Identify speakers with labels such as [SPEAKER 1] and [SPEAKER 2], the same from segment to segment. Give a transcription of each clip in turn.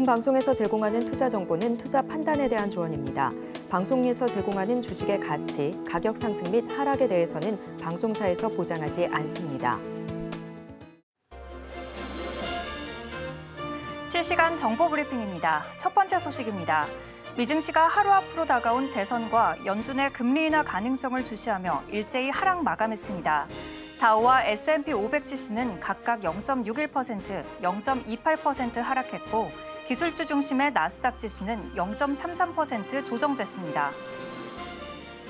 [SPEAKER 1] 본 방송에서 제공하는 투자 정보는 투자 판단에 대한 조언입니다. 방송에서 제공하는 주식의 가치, 가격 상승 및 하락에 대해서는 방송사에서 보장하지 않습니다. 실시간 정보 브리핑입니다. 첫 번째 소식입니다. 미증시가 하루 앞으로 다가온 대선과 연준의 금리 인하 가능성을 주시하며 일제히 하락 마감했습니다. 다우와 S&P 500 지수는 각각 0.61%, 0.28% 하락했고 기술주 중심의 나스닥 지수는 0.33% 조정됐습니다.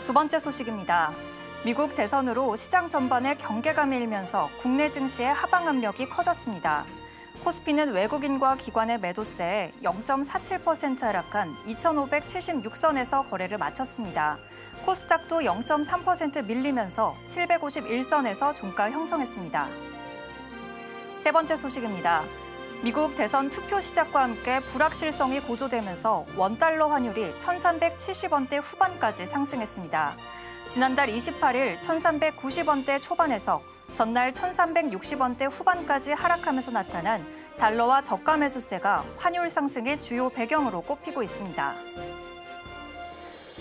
[SPEAKER 1] 두 번째 소식입니다. 미국 대선으로 시장 전반에 경계감이 일면서 국내 증시의 하방 압력이 커졌습니다. 코스피는 외국인과 기관의 매도세에 0.47% 하락한 2,576선에서 거래를 마쳤습니다. 코스닥도 0.3% 밀리면서 751선에서 종가 형성했습니다. 세 번째 소식입니다. 미국 대선 투표 시작과 함께 불확실성이 고조되면서 원달러 환율이 1370원대 후반까지 상승했습니다. 지난달 28일 1390원대 초반에서 전날 1360원대 후반까지 하락하면서 나타난 달러와 저가 매수세가 환율 상승의 주요 배경으로 꼽히고 있습니다.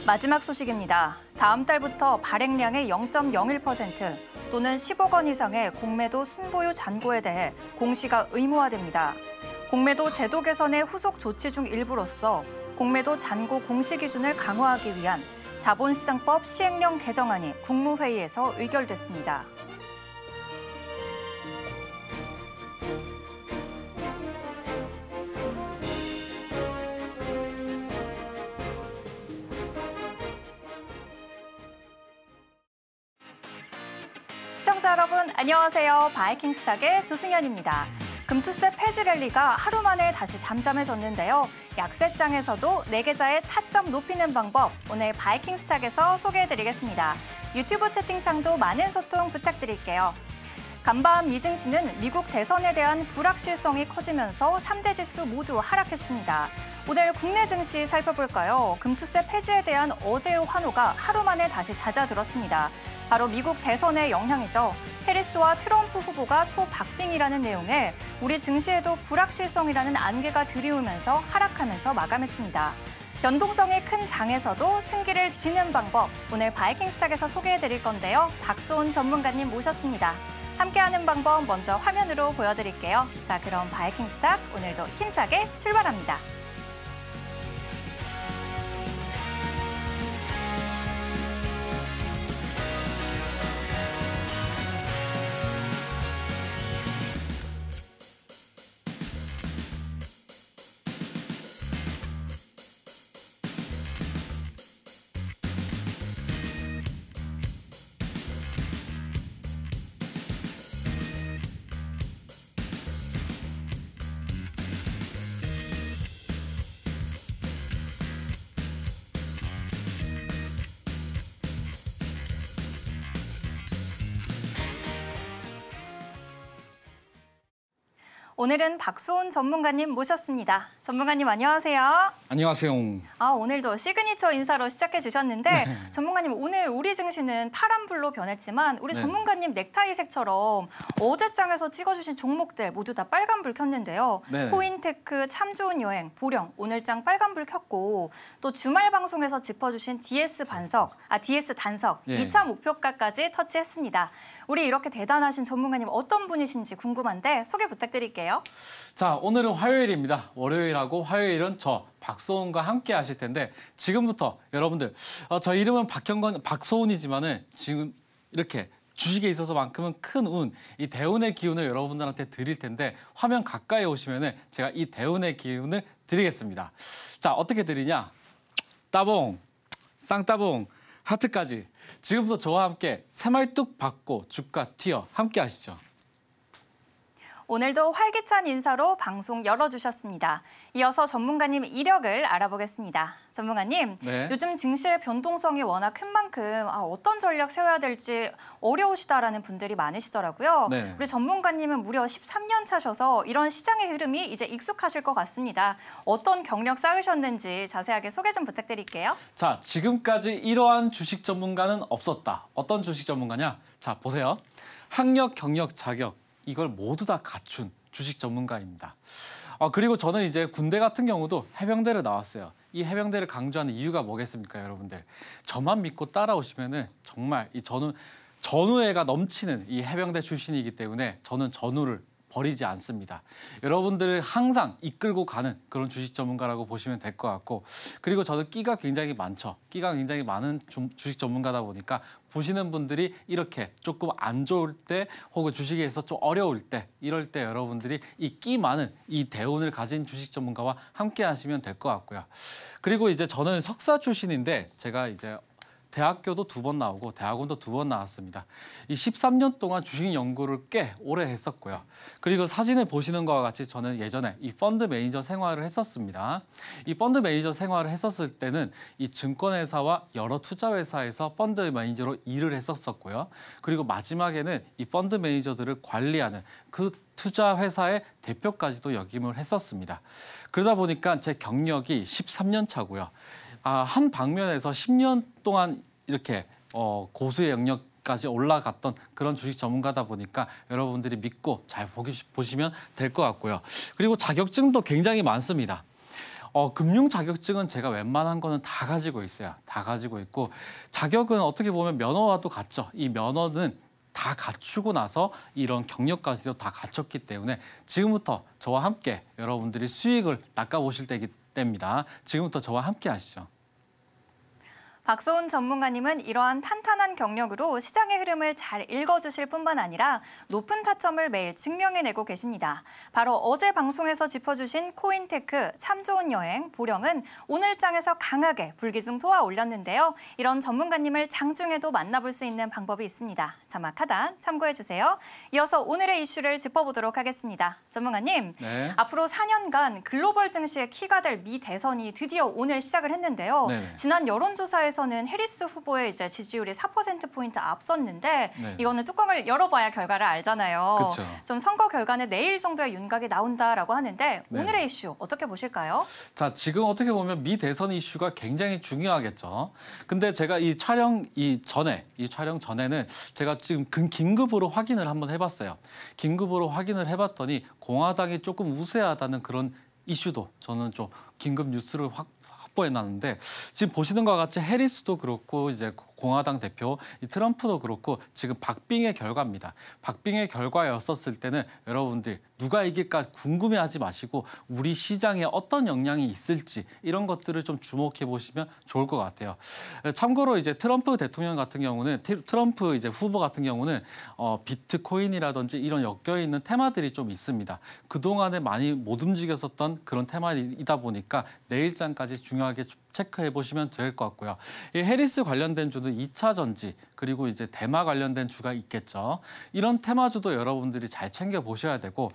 [SPEAKER 1] 마지막 소식입니다. 다음 달부터 발행량의 0.01% 또는 10억 이상의 공매도 순보유 잔고에 대해 공시가 의무화됩니다. 공매도 제도 개선의 후속 조치 중 일부로서 공매도 잔고 공시 기준을 강화하기 위한 자본시장법 시행령 개정안이 국무회의에서 의결됐습니다. 안녕하세요. 바이킹스탁의 조승현입니다. 금투세 페지랠리가 하루 만에 다시 잠잠해졌는데요. 약세장에서도 4계좌의 타점 높이는 방법 오늘 바이킹스탁에서 소개해드리겠습니다. 유튜브 채팅창도 많은 소통 부탁드릴게요. 간밤 미증시는 미국 대선에 대한 불확실성이 커지면서 3대 지수 모두 하락했습니다. 오늘 국내 증시 살펴볼까요? 금투세 폐지에 대한 어제의 환호가 하루 만에 다시 잦아들었습니다. 바로 미국 대선의 영향이죠. 해리스와 트럼프 후보가 초박빙이라는 내용에 우리 증시에도 불확실성이라는 안개가 들이우면서 하락하면서 마감했습니다. 변동성이 큰 장에서도 승기를 쥐는 방법, 오늘 바이킹스탁에서 소개해드릴 건데요. 박수온 전문가님 모셨습니다. 함께하는 방법 먼저 화면으로 보여드릴게요. 자, 그럼 바이킹스탑 오늘도 힘차게 출발합니다. 오늘은 박소원 전문가님 모셨습니다. 전문가님 안녕하세요. 안녕하세요. 아, 오늘도 시그니처 인사로 시작해 주셨는데 네. 전문가님 오늘 우리 증시는 파란불로 변했지만 우리 네. 전문가님 넥타이 색처럼 어제장에서 찍어주신 종목들 모두 다 빨간불 켰는데요. 네. 코인테크, 참 좋은 여행, 보령 오늘장 빨간불 켰고 또 주말 방송에서 짚어주신 DS 반석, 아 DS 단석 네. 예. 2차 목표가까지 터치했습니다. 우리 이렇게 대단하신 전문가님 어떤 분이신지 궁금한데 소개 부탁드릴게요.
[SPEAKER 2] 자 오늘은 화요일입니다. 월요일 하고 화요일은 저 박소훈과 함께 하실 텐데 지금부터 여러분들 어, 저 이름은 박형건 박소훈이지만은 지금 이렇게 주식에 있어서만큼은 큰 운, 이 대운의 기운을 여러분들한테 드릴 텐데 화면 가까이 오시면은 제가 이 대운의 기운을 드리겠습니다. 자, 어떻게 드리냐? 따봉, 쌍따봉, 하트까지 지금부터 저와 함께 새말뚝 받고 주가 튀어 함께 하시죠.
[SPEAKER 1] 오늘도 활기찬 인사로 방송 열어주셨습니다. 이어서 전문가님 이력을 알아보겠습니다. 전문가님, 네. 요즘 증시의 변동성이 워낙 큰 만큼 아, 어떤 전략 세워야 될지 어려우시다라는 분들이 많으시더라고요. 네. 우리 전문가님은 무려 13년 차셔서 이런 시장의 흐름이 이제 익숙하실 것 같습니다. 어떤 경력 쌓으셨는지 자세하게 소개 좀 부탁드릴게요.
[SPEAKER 2] 자, 지금까지 이러한 주식 전문가는 없었다. 어떤 주식 전문가냐? 자, 보세요. 학력, 경력, 자격, 이걸 모두 다 갖춘 주식 전문가입니다. 아, 그리고 저는 이제 군대 같은 경우도 해병대를 나왔어요. 이 해병대를 강조하는 이유가 뭐겠습니까, 여러분들? 저만 믿고 따라오시면은 정말 이 저는 전우애가 넘치는 이 해병대 출신이기 때문에 저는 전우를 버리지 않습니다. 여러분들을 항상 이끌고 가는 그런 주식 전문가라고 보시면 될 것 같고 그리고 저도 끼가 굉장히 많죠. 끼가 굉장히 많은 주식 전문가다 보니까 보시는 분들이 이렇게 조금 안 좋을 때 혹은 주식에서 좀 어려울 때 이럴 때 여러분들이 이 끼 많은 이 대운을 가진 주식 전문가와 함께 하시면 될 것 같고요. 그리고 이제 저는 석사 출신인데 제가 이제 대학교도 두 번 나오고 대학원도 두 번 나왔습니다. 이 13년 동안 주식 연구를 꽤 오래 했었고요. 그리고 사진을 보시는 것과 같이 저는 예전에 이 펀드 매니저 생활을 했었습니다. 이 펀드 매니저 생활을 했었을 때는 이 증권회사와 여러 투자회사에서 펀드 매니저로 일을 했었었고요. 그리고 마지막에는 이 펀드 매니저들을 관리하는 그 투자 회사의 대표까지도 역임을 했었습니다. 그러다 보니까 제 경력이 13년 차고요. 아, 한 방면에서 10년 동안 이렇게 어, 고수의 영역까지 올라갔던 그런 주식 전문가다 보니까 여러분들이 믿고 잘 보기, 보시면 될 것 같고요. 그리고 자격증도 굉장히 많습니다. 어, 금융 자격증은 제가 웬만한 거는 다 가지고 있어요. 다 가지고 있고 자격은 어떻게 보면 면허와도 같죠. 이 면허는 다 갖추고 나서 이런 경력까지도 다 갖췄기 때문에 지금부터 저와 함께 여러분들이 수익을 낚아보실 때입니다. 지금부터 저와 함께 하시죠.
[SPEAKER 1] 박소훈 전문가님은 이러한 탄탄한 경력으로 시장의 흐름을 잘 읽어주실 뿐만 아니라 높은 타점을 매일 증명해내고 계십니다. 바로 어제 방송에서 짚어주신 코인테크, 참 좋은 여행, 보령은 오늘 장에서 강하게 불기승 토와 올렸는데요. 이런 전문가님을 장중에도 만나볼 수 있는 방법이 있습니다. 자막 하단 참고해주세요. 이어서 오늘의 이슈를 짚어보도록 하겠습니다. 전문가님, 네. 앞으로 4년간 글로벌 증시의 키가 될 미 대선이 드디어 오늘 시작을 했는데요. 네. 지난 여론조사에서 선거서는 해리스 후보의 이제 지지율이 4%포인트 앞섰는데 네. 이거는 뚜껑을 열어봐야 결과를 알잖아요. 그쵸. 좀 선거 결과는 내일 정도의 윤곽이 나온다라고 하는데 네. 오늘의 이슈 어떻게 보실까요?
[SPEAKER 2] 자, 지금 어떻게 보면 미 대선 이슈가 굉장히 중요하겠죠. 근데 제가 이 촬영 이 전에 이 촬영 전에는 제가 지금 긴급으로 확인을 한번 해봤어요. 긴급으로 확인을 해봤더니 공화당이 조금 우세하다는 그런 이슈도 저는 좀 긴급 뉴스를 확 확보해 놨는데 지금 보시는 것 같이 해리스도 그렇고 이제 공화당 대표 트럼프도 그렇고 지금 박빙의 결과입니다. 박빙의 결과였었을 때는 여러분들 누가 이길까 궁금해하지 마시고 우리 시장에 어떤 영향이 있을지 이런 것들을 좀 주목해 보시면 좋을 것 같아요. 참고로 이제 트럼프 대통령 같은 경우는 트럼프 이제 후보 같은 경우는 어, 비트코인이라든지 이런 엮여 있는 테마들이 좀 있습니다. 그 동안에 많이 못 움직였었던 그런 테마이다 보니까 내일장까지 중요하게 체크해 보시면 될 것 같고요. 이 해리스 관련된 주는 2차 전지 그리고 이제 대마 관련된 주가 있겠죠. 이런 테마주도 여러분들이 잘 챙겨 보셔야 되고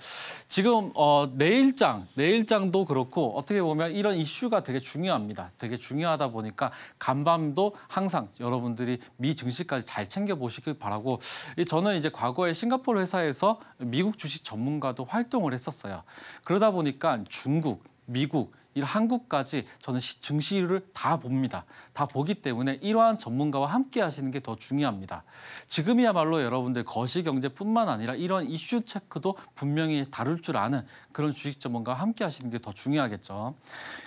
[SPEAKER 2] 지금 어 내일장 내일장도 그렇고 어떻게 보면 이런 이슈가 되게 중요합니다. 되게 중요하다 보니까 간밤도 항상 여러분들이 미 증시까지 잘 챙겨 보시길 바라고 저는 이제 과거에 싱가포르 회사에서 미국 주식 전문가도 활동을 했었어요. 그러다 보니까 중국, 미국 이 한국까지 저는 시, 증시를 다 봅니다. 다 보기 때문에 이러한 전문가와 함께 하시는 게 더 중요합니다. 지금이야말로 여러분들 거시경제뿐만 아니라 이런 이슈 체크도 분명히 다룰 줄 아는 그런 주식 전문가와 함께 하시는 게 더 중요하겠죠.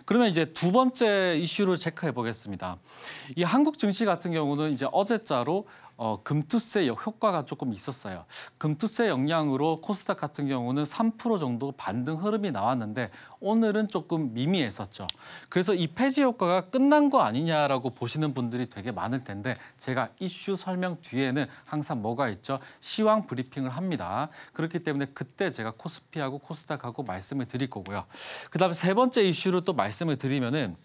[SPEAKER 2] 그러면 이제 두 번째 이슈를 체크해 보겠습니다. 이 한국 증시 같은 경우는 이제 어제자로 어, 금투세 효과가 조금 있었어요. 금투세 영향으로 코스닥 같은 경우는 3% 정도 반등 흐름이 나왔는데 오늘은 조금 미미했었죠. 그래서 이 폐지 효과가 끝난 거 아니냐라고 보시는 분들이 되게 많을 텐데 제가 이슈 설명 뒤에는 항상 뭐가 있죠? 시황 브리핑을 합니다. 그렇기 때문에 그때 제가 코스피하고 코스닥하고 말씀을 드릴 거고요. 그다음에 세 번째 이슈로 또 말씀을 드리면은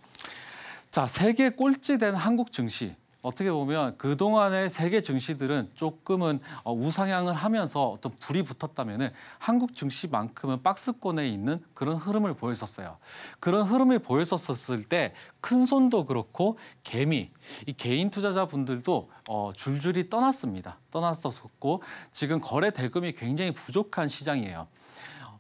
[SPEAKER 2] 자, 세계 꼴찌된 한국 증시 어떻게 보면 그동안의 세계 증시들은 조금은 어, 우상향을 하면서 어떤 불이 붙었다면 한국 증시만큼은 박스권에 있는 그런 흐름을 보였었어요. 그런 흐름을 보였었을 때 큰손도 그렇고 개미, 이 개인 투자자분들도 어, 줄줄이 떠났습니다. 떠났었고 지금 거래 대금이 굉장히 부족한 시장이에요.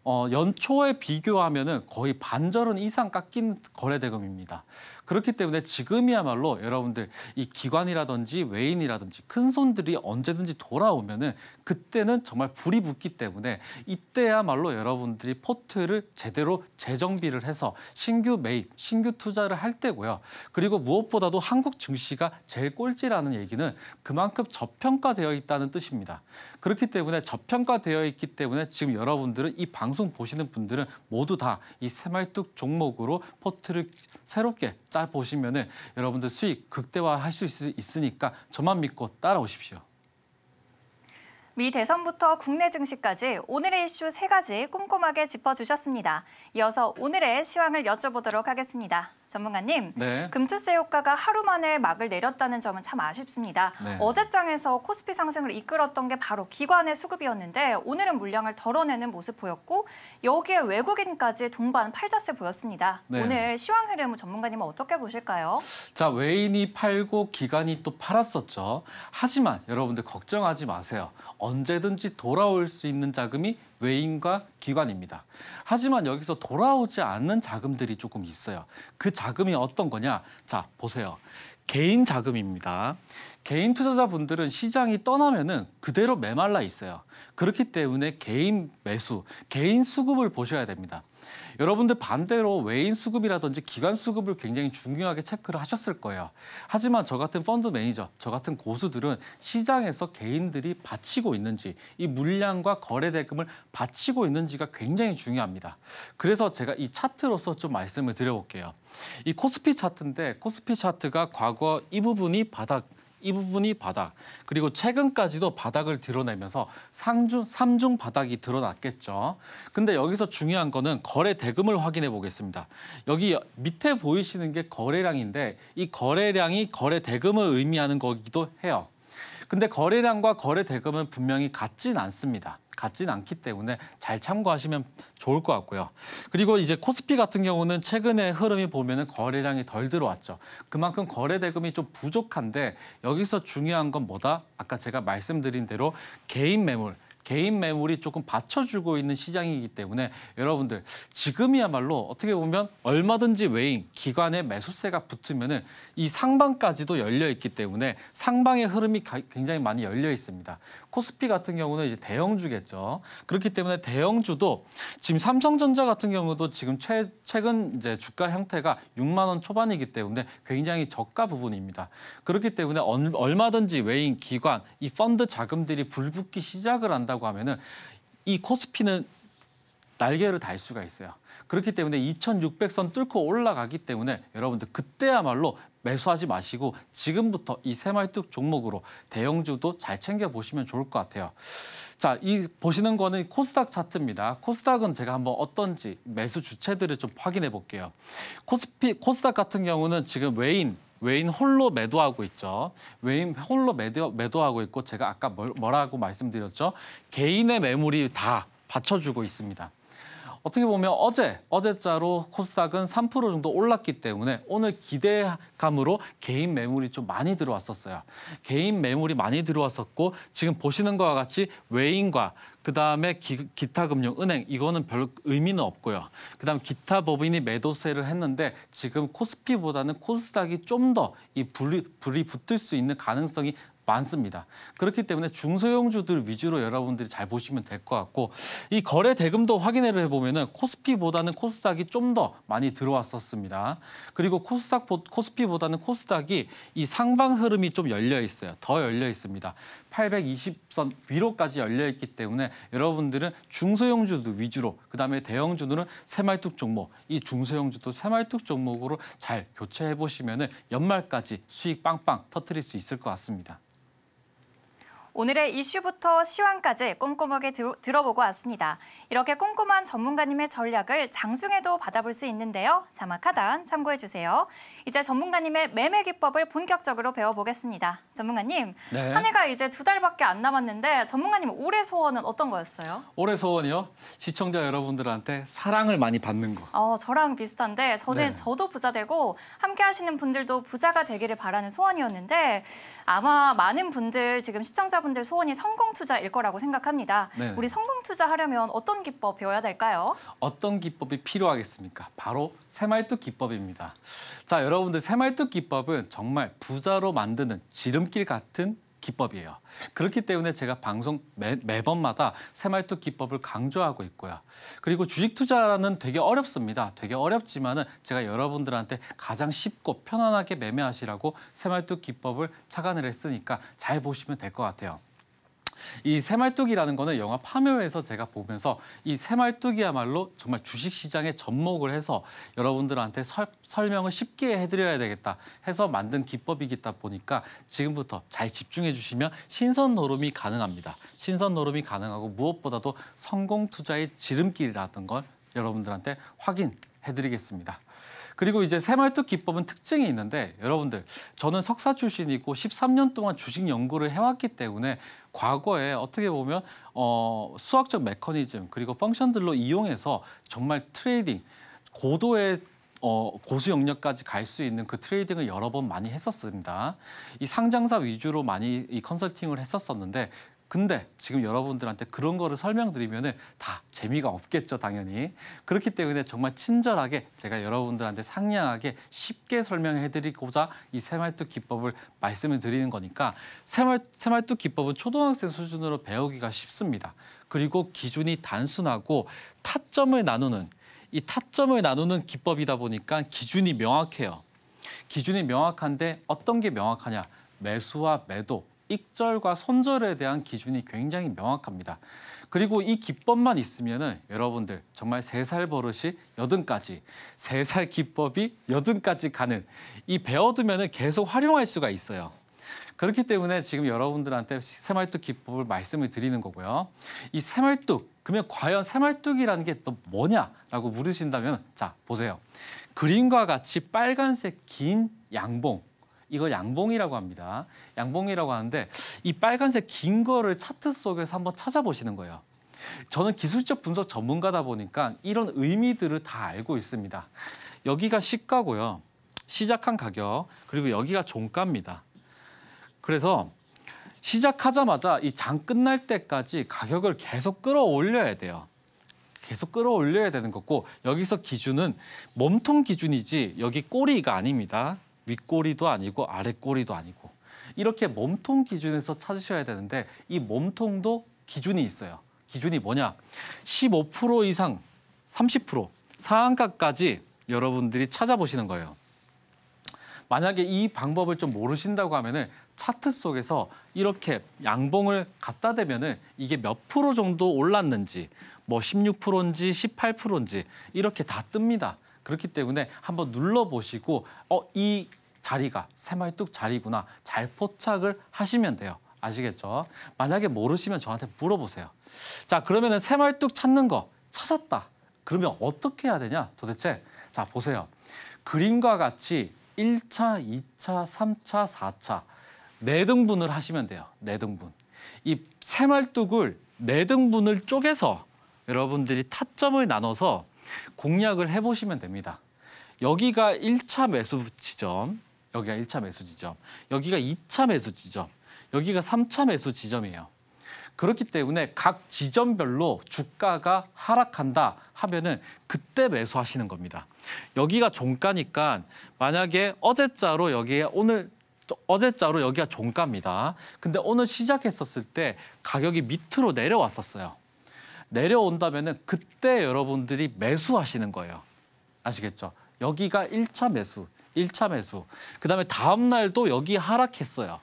[SPEAKER 2] 어, 연초에 비교하면 거의 반절은 이상 깎인 거래 대금입니다. 그렇기 때문에 지금이야말로 여러분들 이 기관이라든지 외인이라든지 큰 손들이 언제든지 돌아오면은 그때는 정말 불이 붙기 때문에 이때야말로 여러분들이 포트를 제대로 재정비를 해서 신규 매입, 신규 투자를 할 때고요. 그리고 무엇보다도 한국 증시가 제일 꼴찌라는 얘기는 그만큼 저평가되어 있다는 뜻입니다. 그렇기 때문에 저평가되어 있기 때문에 지금 여러분들은 이 방송 보시는 분들은 모두 다 이 새말뚝 종목으로 포트를 새롭게 짜 보시면은 여러분들 수익 극대화하실 수 있으니까 저만 믿고 따라오십시오.
[SPEAKER 1] 미 대선부터 국내 증시까지 오늘의 이슈 세가지 꼼꼼하게 짚어주셨습니다. 이어서 오늘의 시황을 여쭤보도록 하겠습니다. 전문가님, 네. 금투세 효과가 하루 만에 막을 내렸다는 점은 참 아쉽습니다. 네. 어제장에서 코스피 상승을 이끌었던 게 바로 기관의 수급이었는데 오늘은 물량을 덜어내는 모습 보였고 여기에 외국인까지 동반 팔자세 보였습니다. 네. 오늘 시황 흐름 전문가님은 어떻게 보실까요?
[SPEAKER 2] 자, 외인이 팔고 기관이 또 팔았었죠. 하지만 여러분들 걱정하지 마세요. 언제든지 돌아올 수 있는 자금이 외인과 기관입니다. 하지만 여기서 돌아오지 않는 자금들이 조금 있어요. 그 자금이 어떤 거냐? 자, 보세요. 개인 자금입니다. 개인 투자자분들은 시장이 떠나면은 그대로 메말라 있어요. 그렇기 때문에 개인 매수, 개인 수급을 보셔야 됩니다. 여러분들 반대로 외인 수급이라든지 기관 수급을 굉장히 중요하게 체크를 하셨을 거예요. 하지만 저 같은 펀드 매니저, 저 같은 고수들은 시장에서 개인들이 바치고 있는지 이 물량과 거래 대금을 바치고 있는지가 굉장히 중요합니다. 그래서 제가 이 차트로서 좀 말씀을 드려볼게요. 이 코스피 차트인데 코스피 차트가 과거 이 부분이 바닥 이 부분이 바닥. 그리고 최근까지도 바닥을 드러내면서 상중, 삼중 바닥이 드러났겠죠. 근데 여기서 중요한 거는 거래 대금을 확인해 보겠습니다. 여기 밑에 보이시는 게 거래량인데 이 거래량이 거래 대금을 의미하는 거기도 해요. 근데 거래량과 거래 대금은 분명히 같진 않습니다. 같진 않기 때문에 잘 참고하시면 좋을 것 같고요. 그리고 이제 코스피 같은 경우는 최근에 흐름이 보면은 거래량이 덜 들어왔죠. 그만큼 거래 대금이 좀 부족한데 여기서 중요한 건 뭐다? 아까 제가 말씀드린 대로 개인 매물, 개인 매물이 조금 받쳐주고 있는 시장이기 때문에 여러분들 지금이야말로 어떻게 보면 얼마든지 외인 기관의 매수세가 붙으면이 상방까지도 열려 있기 때문에 상방의 흐름이 굉장히 많이 열려 있습니다. 코스피 같은 경우는 이제 대형주겠죠. 그렇기 때문에 대형주도 지금 삼성전자 같은 경우도 지금 최, 최근 이제 주가 형태가 6만 원 초반이기 때문에 굉장히 저가 부분입니다. 그렇기 때문에 얼마든지 외인 기관 이 펀드 자금들이 불붙기 시작을 한다. 한다고 하면은 이 코스피는 날개를 달 수가 있어요. 그렇기 때문에 2,600선 뚫고 올라가기 때문에 여러분들 그때야말로 매수하지 마시고 지금부터 이 새말뚝 종목으로 대형주도 잘 챙겨보시면 좋을 것 같아요. 자, 이 보시는 거는 코스닥 차트입니다. 코스닥은 제가 한번 어떤지 매수 주체들을 좀 확인해 볼게요. 코스피, 코스닥 같은 경우는 지금 외인, 외인 홀로 매도하고 있죠. 외인 홀로 매도, 하고 있고 제가 아까 뭐라고 말씀드렸죠? 개인의 매물이 다 받쳐주고 있습니다. 어떻게 보면 어제, 어제자로 코스닥은 3% 정도 올랐기 때문에 오늘 기대감으로 개인 매물이 좀 많이 들어왔었어요. 개인 매물이 많이 들어왔었고 지금 보시는 것과 같이 외인과 그다음에 기, 타 금융 은행 이거는 별 의미는 없고요. 그다음 기타 법인이 매도세를 했는데 지금 코스피보다는 코스닥이 좀 더 이 불이, 불이 붙을 수 있는 가능성이 많습니다. 그렇기 때문에 중소형주들 위주로 여러분들이 잘 보시면 될 것 같고 이 거래 대금도 확인을 해보면 코스피보다는 코스닥이 좀 더 많이 들어왔었습니다. 그리고 코스닥 코스피보다는 코스닥이 이 상방 흐름이 좀 열려 있어요. 더 열려 있습니다. 820선 위로까지 열려 있기 때문에 여러분들은 중소형주들 위주로 그다음에 대형주들은 새말뚝 종목 이 중소형주도 새말뚝 종목으로 잘 교체해 보시면 연말까지 수익 빵빵 터트릴 수 있을 것 같습니다.
[SPEAKER 1] 오늘의 이슈부터 시황까지 꼼꼼하게 들어보고 왔습니다. 이렇게 꼼꼼한 전문가님의 전략을 장중에도 받아볼 수 있는데요. 자막 하단 참고해주세요. 이제 전문가님의 매매 기법을 본격적으로 배워보겠습니다. 전문가님, 네. 한 해가 이제 두 달밖에 안 남았는데 전문가님 올해 소원은 어떤 거였어요?
[SPEAKER 2] 올해 소원이요? 시청자 여러분들한테 사랑을 많이 받는 거.
[SPEAKER 1] 어, 저랑 비슷한데 저는 네. 저도 부자 되고 함께 하시는 분들도 부자가 되기를 바라는 소원이었는데 아마 많은 분들 지금 시청자 투자자분들 소원이 성공 투자일 거라고 생각합니다. 네. 우리 성공 투자하려면 어떤 기법 배워야 될까요?
[SPEAKER 2] 어떤 기법이 필요하겠습니까? 바로 새말뚝 기법입니다. 자, 여러분들 새말뚝 기법은 정말 부자로 만드는 지름길 같은 기법이에요. 그렇기 때문에 제가 방송 매, 매번마다 새말뚝 기법을 강조하고 있고요. 그리고 주식 투자는 되게 어렵습니다. 되게 어렵지만은 제가 여러분들한테 가장 쉽고 편안하게 매매하시라고 새말뚝 기법을 착안을 했으니까 잘 보시면 될 것 같아요. 이 새말뚝이라는 거는 영화 파묘에서 제가 보면서 이 새말뚝이야말로 정말 주식시장에 접목을 해서 여러분들한테 설, 설명을 쉽게 해드려야 되겠다 해서 만든 기법이기다 보니까 지금부터 잘 집중해 주시면 신선 노름이 가능합니다. 신선 노름이 가능하고 무엇보다도 성공 투자의 지름길이라는 걸 여러분들한테 확인해 드리겠습니다. 그리고 이제 새말뚝 기법은 특징이 있는데 여러분들 저는 석사 출신이고 13년 동안 주식 연구를 해왔기 때문에 과거에 어떻게 보면 어, 수학적 메커니즘 그리고 펑션들로 이용해서 정말 트레이딩 고도의 어, 고수 영역까지 갈 수 있는 그 트레이딩을 여러 번 많이 했었습니다. 이 상장사 위주로 많이 이 컨설팅을 했었었는데 근데 지금 여러분들한테 그런 거를 설명드리면 다 재미가 없겠죠, 당연히. 그렇기 때문에 정말 친절하게 제가 여러분들한테 상냥하게 쉽게 설명해드리고자 이 새말뚝 기법을 말씀을 드리는 거니까 새말, 새말 기법은 초등학생 수준으로 배우기가 쉽습니다. 그리고 기준이 단순하고 타점을 나누는 이 타점을 나누는 기법이다 보니까 기준이 명확해요. 기준이 명확한데 어떤 게 명확하냐? 매수와 매도, 익절과 손절에 대한 기준이 굉장히 명확합니다. 그리고 이 기법만 있으면 여러분들 정말 세살 버릇이 여든까지 세살 기법이 여든까지 가는 이배워두면 계속 활용할 수가 있어요. 그렇기 때문에 지금 여러분들한테 새말뚝 기법을 말씀을 드리는 거고요. 이 새말뚝 그러면 과연 새말뚝이라는 게 또 뭐냐라고 물으신다면 자 보세요. 그림과 같이 빨간색 긴 양봉 이걸 양봉이라고 합니다. 양봉이라고 하는데 이 빨간색 긴 거를 차트 속에서 한번 찾아보시는 거예요. 저는 기술적 분석 전문가다 보니까 이런 의미들을 다 알고 있습니다. 여기가 시가고요. 시작한 가격, 그리고 여기가 종가입니다. 그래서 시작하자마자 이 장 끝날 때까지 가격을 계속 끌어올려야 돼요. 계속 끌어올려야 되는 거고 여기서 기준은 몸통 기준이지 여기 꼬리가 아닙니다. 윗꼬리도 아니고 아랫꼬리도 아니고 이렇게 몸통 기준에서 찾으셔야 되는데 이 몸통도 기준이 있어요. 기준이 뭐냐? 15% 이상 30% 상한가까지 여러분들이 찾아보시는 거예요. 만약에 이 방법을 좀 모르신다고 하면은 차트 속에서 이렇게 양봉을 갖다 대면은 이게 몇 프로 정도 올랐는지 뭐 16%인지 18%인지 이렇게 다 뜹니다. 그렇기 때문에 한번 눌러보시고 어, 이 자리가 새말뚝 자리구나 잘 포착을 하시면 돼요. 아시겠죠? 만약에 모르시면 저한테 물어보세요. 자, 그러면 은 새말뚝 찾는 거 찾았다. 그러면 어떻게 해야 되냐 도대체? 자, 보세요. 그림과 같이 1차, 2차, 3차, 4차 네 등분을 하시면 돼요. 네 등분. 이 새말뚝을 네 등분을 쪼개서 여러분들이 타점을 나눠서 공략을 해보시면 됩니다. 여기가 1차 매수 지점, 여기가 1차 매수 지점, 여기가 2차 매수 지점, 여기가 3차 매수 지점이에요. 그렇기 때문에 각 지점별로 주가가 하락한다 하면은 그때 매수하시는 겁니다. 여기가 종가니까 만약에 어제자로 여기에 오늘 어제자로 여기가 종가입니다. 근데 오늘 시작했었을 때 가격이 밑으로 내려왔었어요. 내려온다면은 그때 여러분들이 매수하시는 거예요. 아시겠죠? 여기가 1차 매수, 1차 매수. 그다음에 다음 날도 여기 하락했어요.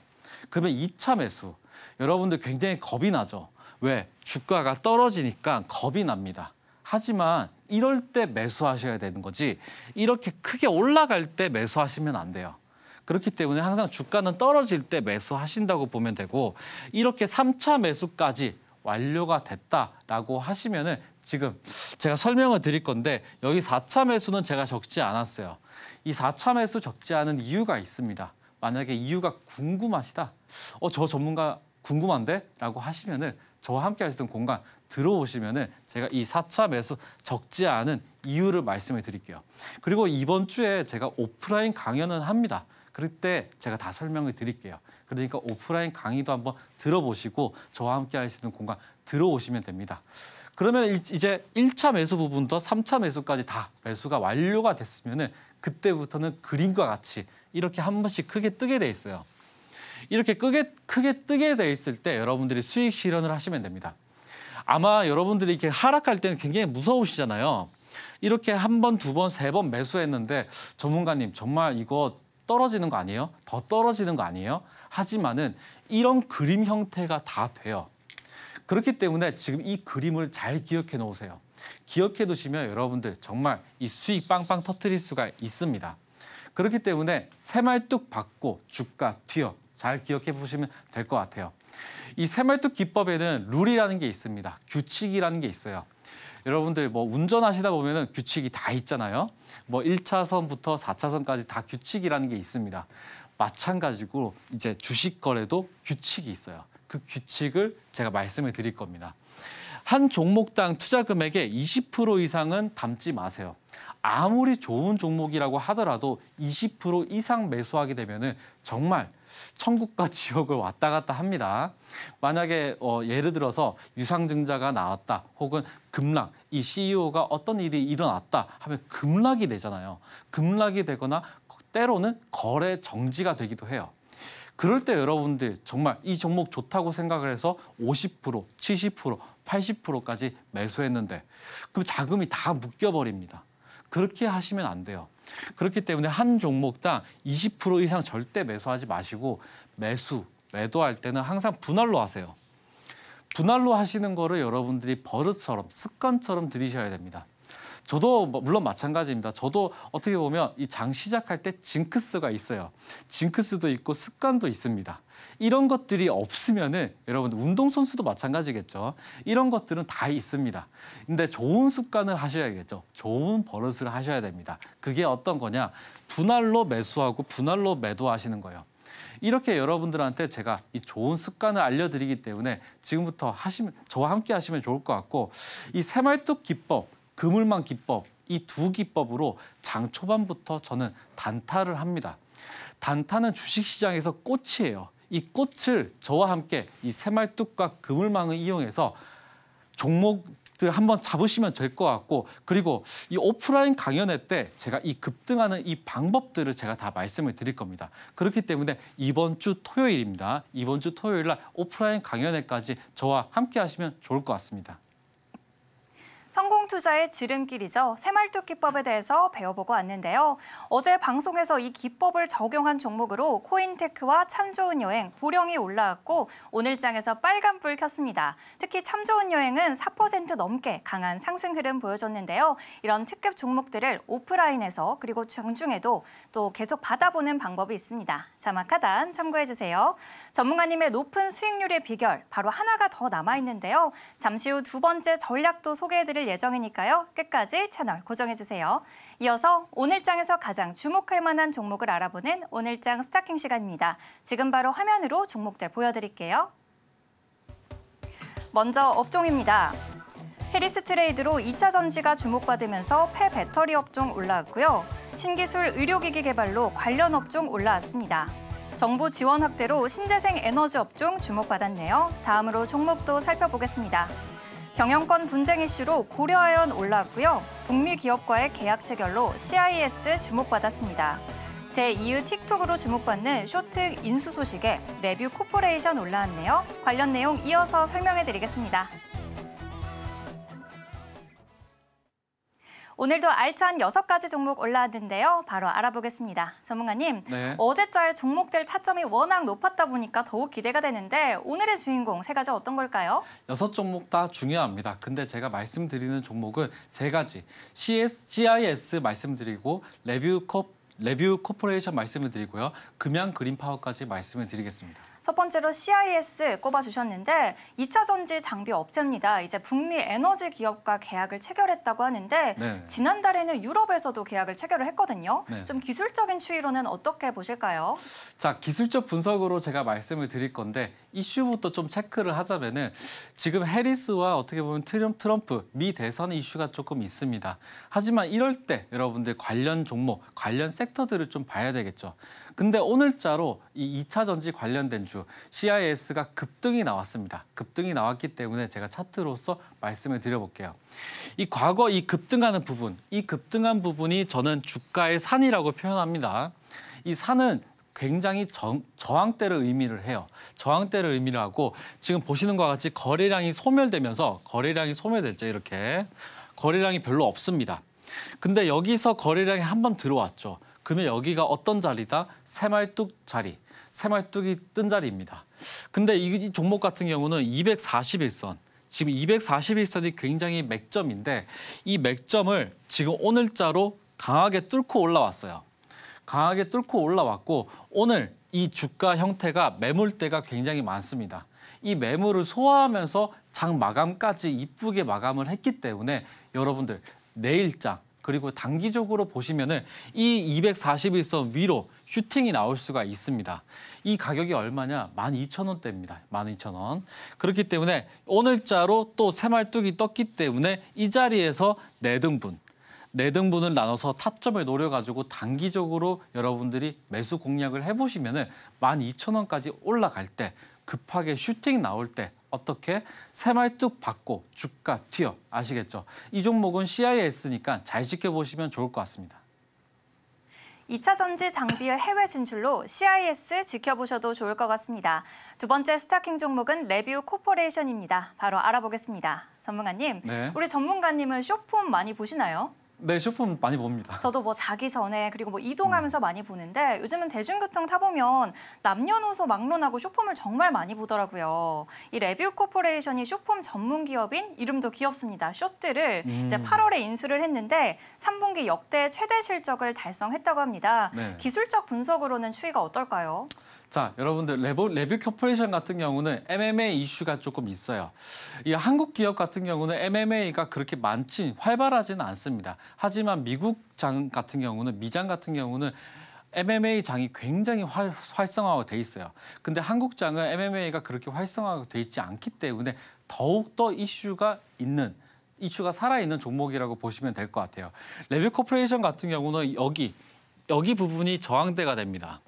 [SPEAKER 2] 그러면 2차 매수. 여러분들 굉장히 겁이 나죠. 왜? 주가가 떨어지니까 겁이 납니다. 하지만 이럴 때 매수하셔야 되는 거지 이렇게 크게 올라갈 때 매수하시면 안 돼요. 그렇기 때문에 항상 주가는 떨어질 때 매수하신다고 보면 되고 이렇게 3차 매수까지 완료가 됐다라고 하시면은 지금 제가 설명을 드릴 건데 여기 4차 매수는 제가 적지 않았어요. 이 4차 매수 적지 않은 이유가 있습니다. 만약에 이유가 궁금하시다. 어, 저 전문가 궁금한데? 라고 하시면은 저와 함께 하시던 공간 들어오시면은 제가 이 4차 매수 적지 않은 이유를 말씀해 드릴게요. 그리고 이번 주에 제가 오프라인 강연을 합니다. 그때 제가 다 설명을 드릴게요. 그러니까 오프라인 강의도 한번 들어보시고 저와 함께 할 수 있는 공간 들어오시면 됩니다. 그러면 이제 1차 매수 부분부터 3차 매수까지 다 매수가 완료가 됐으면 그때부터는 그림과 같이 이렇게 한 번씩 크게 뜨게 돼 있어요. 이렇게 크게, 크게 뜨게 돼 있을 때 여러분들이 수익 실현을 하시면 됩니다. 아마 여러분들이 이렇게 하락할 때는 굉장히 무서우시잖아요. 이렇게 한 번, 두 번, 세 번 매수했는데 전문가님 정말 이거 떨어지는 거 아니에요? 더 떨어지는 거 아니에요? 하지만은 이런 그림 형태가 다 돼요. 그렇기 때문에 지금 이 그림을 잘 기억해 놓으세요. 기억해 두시면 여러분들 정말 이 수익 빵빵 터트릴 수가 있습니다. 그렇기 때문에 새말뚝 받고 주가 튀어 잘 기억해 보시면 될 것 같아요. 이 새말뚝 기법에는 룰이라는 게 있습니다. 규칙이라는 게 있어요. 여러분들 뭐 운전하시다 보면은 규칙이 다 있잖아요. 뭐 1차선부터 4차선까지 다 규칙이라는 게 있습니다. 마찬가지고 이제 주식 거래도 규칙이 있어요. 그 규칙을 제가 말씀을 드릴 겁니다. 한 종목당 투자 금액의 20% 이상은 담지 마세요. 아무리 좋은 종목이라고 하더라도 20% 이상 매수하게 되면 은 정말 천국과 지옥을 왔다 갔다 합니다. 만약에 어, 예를 들어서 유상증자가 나왔다 혹은 급락, 이 CEO가 어떤 일이 일어났다 하면 급락이 되잖아요. 급락이 되거나 때로는 거래 정지가 되기도 해요. 그럴 때 여러분들 정말 이 종목 좋다고 생각을 해서 50%, 70%, 80%까지 매수했는데 그 자금이 다 묶여버립니다. 그렇게 하시면 안 돼요. 그렇기 때문에 한 종목당 20% 이상 절대 매수하지 마시고 매수, 매도할 때는 항상 분할로 하세요. 분할로 하시는 거를 여러분들이 버릇처럼 습관처럼 들이셔야 됩니다. 저도 뭐, 물론 마찬가지입니다. 저도 어떻게 보면 이 장 시작할 때 징크스가 있어요. 징크스도 있고 습관도 있습니다. 이런 것들이 없으면은 여러분 운동선수도 마찬가지겠죠. 이런 것들은 다 있습니다. 근데 좋은 습관을 하셔야겠죠. 좋은 버릇을 하셔야 됩니다. 그게 어떤 거냐? 분할로 매수하고 분할로 매도하시는 거예요. 이렇게 여러분들한테 제가 이 좋은 습관을 알려드리기 때문에 지금부터 하시면 저와 함께 하시면 좋을 것 같고 이 새말뚝 기법, 그물망 기법 이 두 기법으로 장 초반부터 저는 단타를 합니다. 단타는 주식시장에서 꽃이에요. 이 꽃을 저와 함께 이 새말뚝과 그물망을 이용해서 종목 들 한번 잡으시면 될 것 같고 그리고 이 오프라인 강연회 때 제가 이 급등하는 이 방법들을 제가 다 말씀을 드릴 겁니다. 그렇기 때문에 이번 주 토요일입니다. 이번 주 토요일 날 오프라인 강연회까지 저와 함께 하시면 좋을 것 같습니다.
[SPEAKER 1] 성공 투자의 지름길이죠. 새말투 기법에 대해서 배워보고 왔는데요. 어제 방송에서 이 기법을 적용한 종목으로 코인테크와 참 좋은 여행, 보령이 올라왔고 오늘 장에서 빨간불 켰습니다. 특히 참 좋은 여행은 4% 넘게 강한 상승 흐름 보여줬는데요. 이런 특급 종목들을 오프라인에서 그리고 정중에도 또 계속 받아보는 방법이 있습니다. 자막 하단 참고해주세요. 전문가님의 높은 수익률의 비결, 바로 하나가 더 남아있는데요. 잠시 후 두 번째 전략도 소개해드릴 보내드릴 예정이니까요. 끝까지 채널 고정해주세요. 이어서 오늘장에서 가장 주목할 만한 종목을 알아보는 오늘장 스타킹 시간입니다. 지금 바로 화면으로 종목들 보여드릴게요. 먼저 업종입니다. 해리스 트레이드로 2차 전지가 주목받으면서 폐 배터리 업종 올라왔고요. 신기술 의료기기 개발로 관련 업종 올라왔습니다. 정부 지원 확대로 신재생 에너지 업종 주목받았네요. 다음으로 종목도 살펴보겠습니다. 경영권 분쟁 이슈로 고려아연 올랐고요. 북미 기업과의 계약 체결로 CIS 주목받았습니다. 제2의 틱톡으로 주목받는 쇼트 인수 소식에 레뷰 코퍼레이션 올라왔네요. 관련 내용 이어서 설명해 드리겠습니다. 오늘도 알찬 여섯 가지 종목 올라왔는데요. 바로 알아보겠습니다. 전문가님, 네. 어제자의 종목들 타점이 워낙 높았다 보니까 더욱 기대가 되는데 오늘의 주인공 세 가지 어떤 걸까요?
[SPEAKER 2] 여섯 종목 다 중요합니다. 근데 제가 말씀드리는 종목은 세 가지. CS, CIS 말씀드리고 레뷰컵 레뷰 코퍼레이션 말씀을 드리고요. 금양 그린 파워까지 말씀을 드리겠습니다.
[SPEAKER 1] 첫 번째로 CIS 꼽아주셨는데 2차 전지 장비 업체입니다. 이제 북미 에너지 기업과 계약을 체결했다고 하는데 네. 지난달에는 유럽에서도 계약을 체결을 했거든요. 네. 좀 기술적인 추이로는 어떻게 보실까요?
[SPEAKER 2] 자, 기술적 분석으로 제가 말씀을 드릴 건데 이슈부터 좀 체크를 하자면은 지금 해리스와 어떻게 보면 트럼, 트럼프 미 대선 이슈가 조금 있습니다. 하지만 이럴 때 여러분들 관련 종목, 관련 섹터들을 좀 봐야 되겠죠. 근데 오늘자로 이 2차 전지 관련된 주 CIS가 급등이 나왔습니다. 급등이 나왔기 때문에 제가 차트로서 말씀을 드려볼게요. 이 과거 이 급등하는 부분, 이 급등한 부분이 저는 주가의 산이라고 표현합니다. 이 산은 굉장히 저, 항대를 의미를 해요. 저항대를 의미를 하고 지금 보시는 것과 같이 거래량이 소멸되면서 거래량이 소멸됐죠, 이렇게. 거래량이 별로 없습니다. 근데 여기서 거래량이 한 번 들어왔죠. 그러면 여기가 어떤 자리다? 새말뚝 자리. 새말뚝이 뜬 자리입니다. 근데 이 종목 같은 경우는 241선. 지금 241선이 굉장히 맥점인데 이 맥점을 지금 오늘자로 강하게 뚫고 올라왔어요. 강하게 뚫고 올라왔고 오늘 이 주가 형태가 매물대가 굉장히 많습니다. 이 매물을 소화하면서 장 마감까지 이쁘게 마감을 했기 때문에 여러분들 내일장 그리고 단기적으로 보시면은 이 241선 위로 슈팅이 나올 수가 있습니다. 이 가격이 얼마냐? 12,000원대입니다. 12,000원. 그렇기 때문에 오늘자로 또 새말뚝이 떴기 때문에 이 자리에서 4등분, 네 등분을 나눠서 타점을 노려가지고 단기적으로 여러분들이 매수 공략을 해보시면 은 12,000원까지 올라갈 때 급하게 슈팅 나올 때 어떻게 새말뚝 받고 주가 튀어 아시겠죠? 이 종목은 CI에 니까잘 지켜보시면 좋을 것 같습니다.
[SPEAKER 1] 2차 전지 장비의 해외 진출로 CIS 지켜보셔도 좋을 것 같습니다. 두 번째 스타킹 종목은 레뷰 코퍼레이션입니다. 바로 알아보겠습니다. 전문가님, 네. 우리 전문가님은 쇼폼 많이 보시나요?
[SPEAKER 2] 네, 쇼폼 많이 봅니다.
[SPEAKER 1] 저도 뭐 자기 전에 그리고 뭐 이동하면서 음. 많이 보는데 요즘은 대중교통 타보면 남녀노소 막론하고 쇼폼을 정말 많이 보더라고요. 이 레뷰 코퍼레이션이 쇼폼 전문 기업인 이름도 귀엽습니다. 쇼트를 음. 이제 8월에 인수를 했는데 3분기 역대 최대 실적을 달성했다고 합니다. 네. 기술적 분석으로는 추이가 어떨까요?
[SPEAKER 2] 자, 여러분들 레보, 레뷰 커퍼레이션 같은 경우는 MMA 이슈가 조금 있어요. 이 한국 기업 같은 경우는 MMA가 그렇게 많진 활발하지는 않습니다. 하지만 미국 장 같은 경우는 미장 같은 경우는 MMA 장이 굉장히 활, 활성화가 돼 있어요. 근데 한국 장은 MMA가 그렇게 활성화가 돼 있지 않기 때문에 더욱더 이슈가 있는 이슈가 살아있는 종목이라고 보시면 될 것 같아요. 레뷰 코퍼레이션 같은 경우는 여기 여기 부분이 저항대가 됩니다.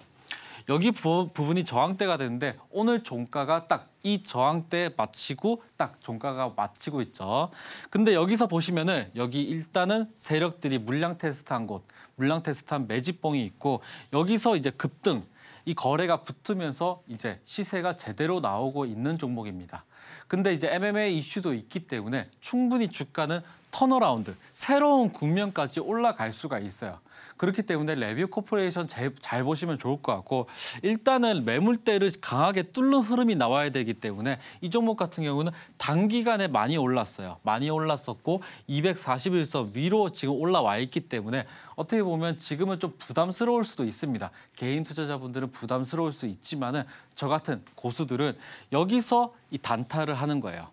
[SPEAKER 2] 여기 부, 분이 저항대가 되는데 오늘 종가가 딱 이 저항대에 맞추고 딱 종가가 맞추고 있죠. 근데 여기서 보시면은 여기 일단은 세력들이 물량 테스트한 곳, 물량 테스트한 매집봉이 있고 여기서 이제 급등 이 거래가 붙으면서 이제 시세가 제대로 나오고 있는 종목입니다. 근데 이제 MMA 이슈도 있기 때문에 충분히 주가는 터너라운드, 새로운 국면까지 올라갈 수가 있어요. 그렇기 때문에 레뷰 코퍼레이션 잘, 잘 보시면 좋을 것 같고 일단은 매물대를 강하게 뚫는 흐름이 나와야 되기 때문에 이 종목 같은 경우는 단기간에 많이 올랐어요. 많이 올랐었고 2 4 0일선 위로 지금 올라와 있기 때문에 어떻게 보면 지금은 좀 부담스러울 수도 있습니다. 개인 투자자분들은 부담스러울 수 있지만 은저 같은 고수들은 여기서 이 단타를 하는 거예요.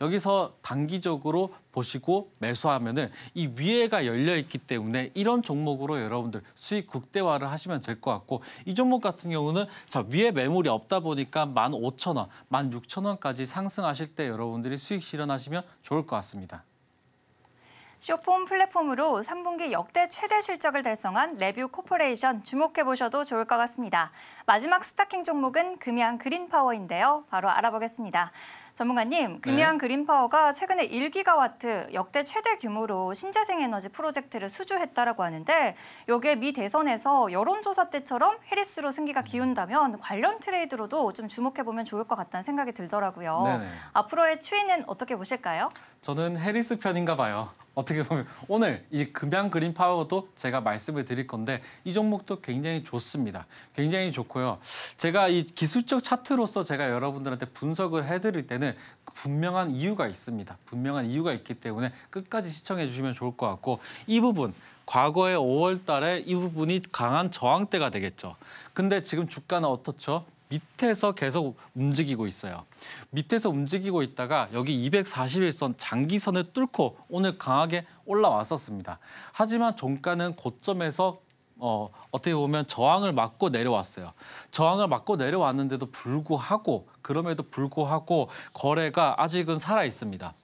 [SPEAKER 2] 여기서 단기적으로 보시고 매수하면은 이 위에가 열려 있기 때문에 이런 종목으로 여러분들 수익 극대화를 하시면 될 것 같고 이 종목 같은 경우는 자 위에 매물이 없다 보니까 만 오천 원, 만 육천 원까지 상승하실 때 여러분들이 수익 실현하시면 좋을 것 같습니다.
[SPEAKER 1] 쇼폼 플랫폼으로 3분기 역대 최대 실적을 달성한 레뷰 코퍼레이션 주목해보셔도 좋을 것 같습니다. 마지막 스타킹 종목은 금양 그린파워인데요. 바로 알아보겠습니다. 전문가님, 금양 네. 그린파워가 최근에 1기가와트 역대 최대 규모로 신재생 에너지 프로젝트를 수주했다라고 하는데 여기에 미 대선에서 여론조사 때처럼 해리스로 승기가 음. 기운다면 관련 트레이드로도 좀 주목해보면 좋을 것 같다는 생각이 들더라고요. 네 앞으로의 추이는 어떻게 보실까요?
[SPEAKER 2] 저는 해리스 편인가 봐요. 어떻게 보면 오늘 이 금양 그린 파워도 제가 말씀을 드릴 건데 이 종목도 굉장히 좋습니다. 굉장히 좋고요. 제가 이 기술적 차트로서 제가 여러분들한테 분석을 해드릴 때는 분명한 이유가 있습니다. 분명한 이유가 있기 때문에 끝까지 시청해 주시면 좋을 것 같고 이 부분 과거에 5월 달에 이 부분이 강한 저항대가 되겠죠. 근데 지금 주가는 어떻죠? 밑에서 계속 움직이고 있어요. 밑에서 움직이고 있다가 여기 241선 장기선을 뚫고 오늘 강하게 올라왔었습니다. 하지만 종가는 고점에서 어, 어떻게 보면 저항을 맞고 내려왔어요. 저항을 맞고 내려왔는데도 불구하고 그럼에도 불구하고 거래가 아직은 살아 있습니다.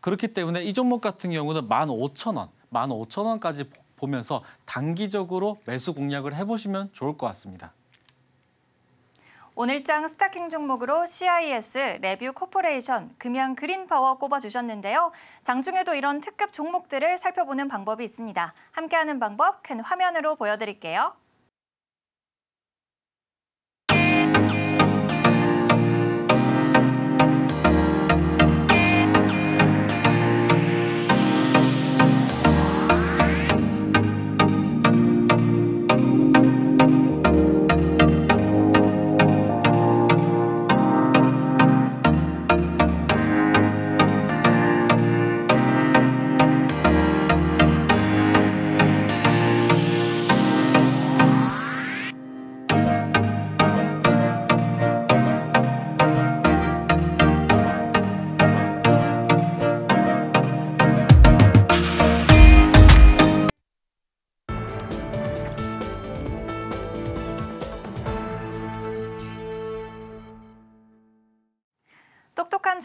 [SPEAKER 2] 그렇기 때문에 이 종목 같은 경우는 15,000원, 15,000원까지 보면서 단기적으로 매수 공략을 해보시면 좋을 것 같습니다.
[SPEAKER 1] 오늘장 스타킹 종목으로 CIS, 레뷰 코퍼레이션, 금양 그린파워 꼽아주셨는데요. 장중에도 이런 특급 종목들을 살펴보는 방법이 있습니다. 함께하는 방법 큰 화면으로 보여드릴게요.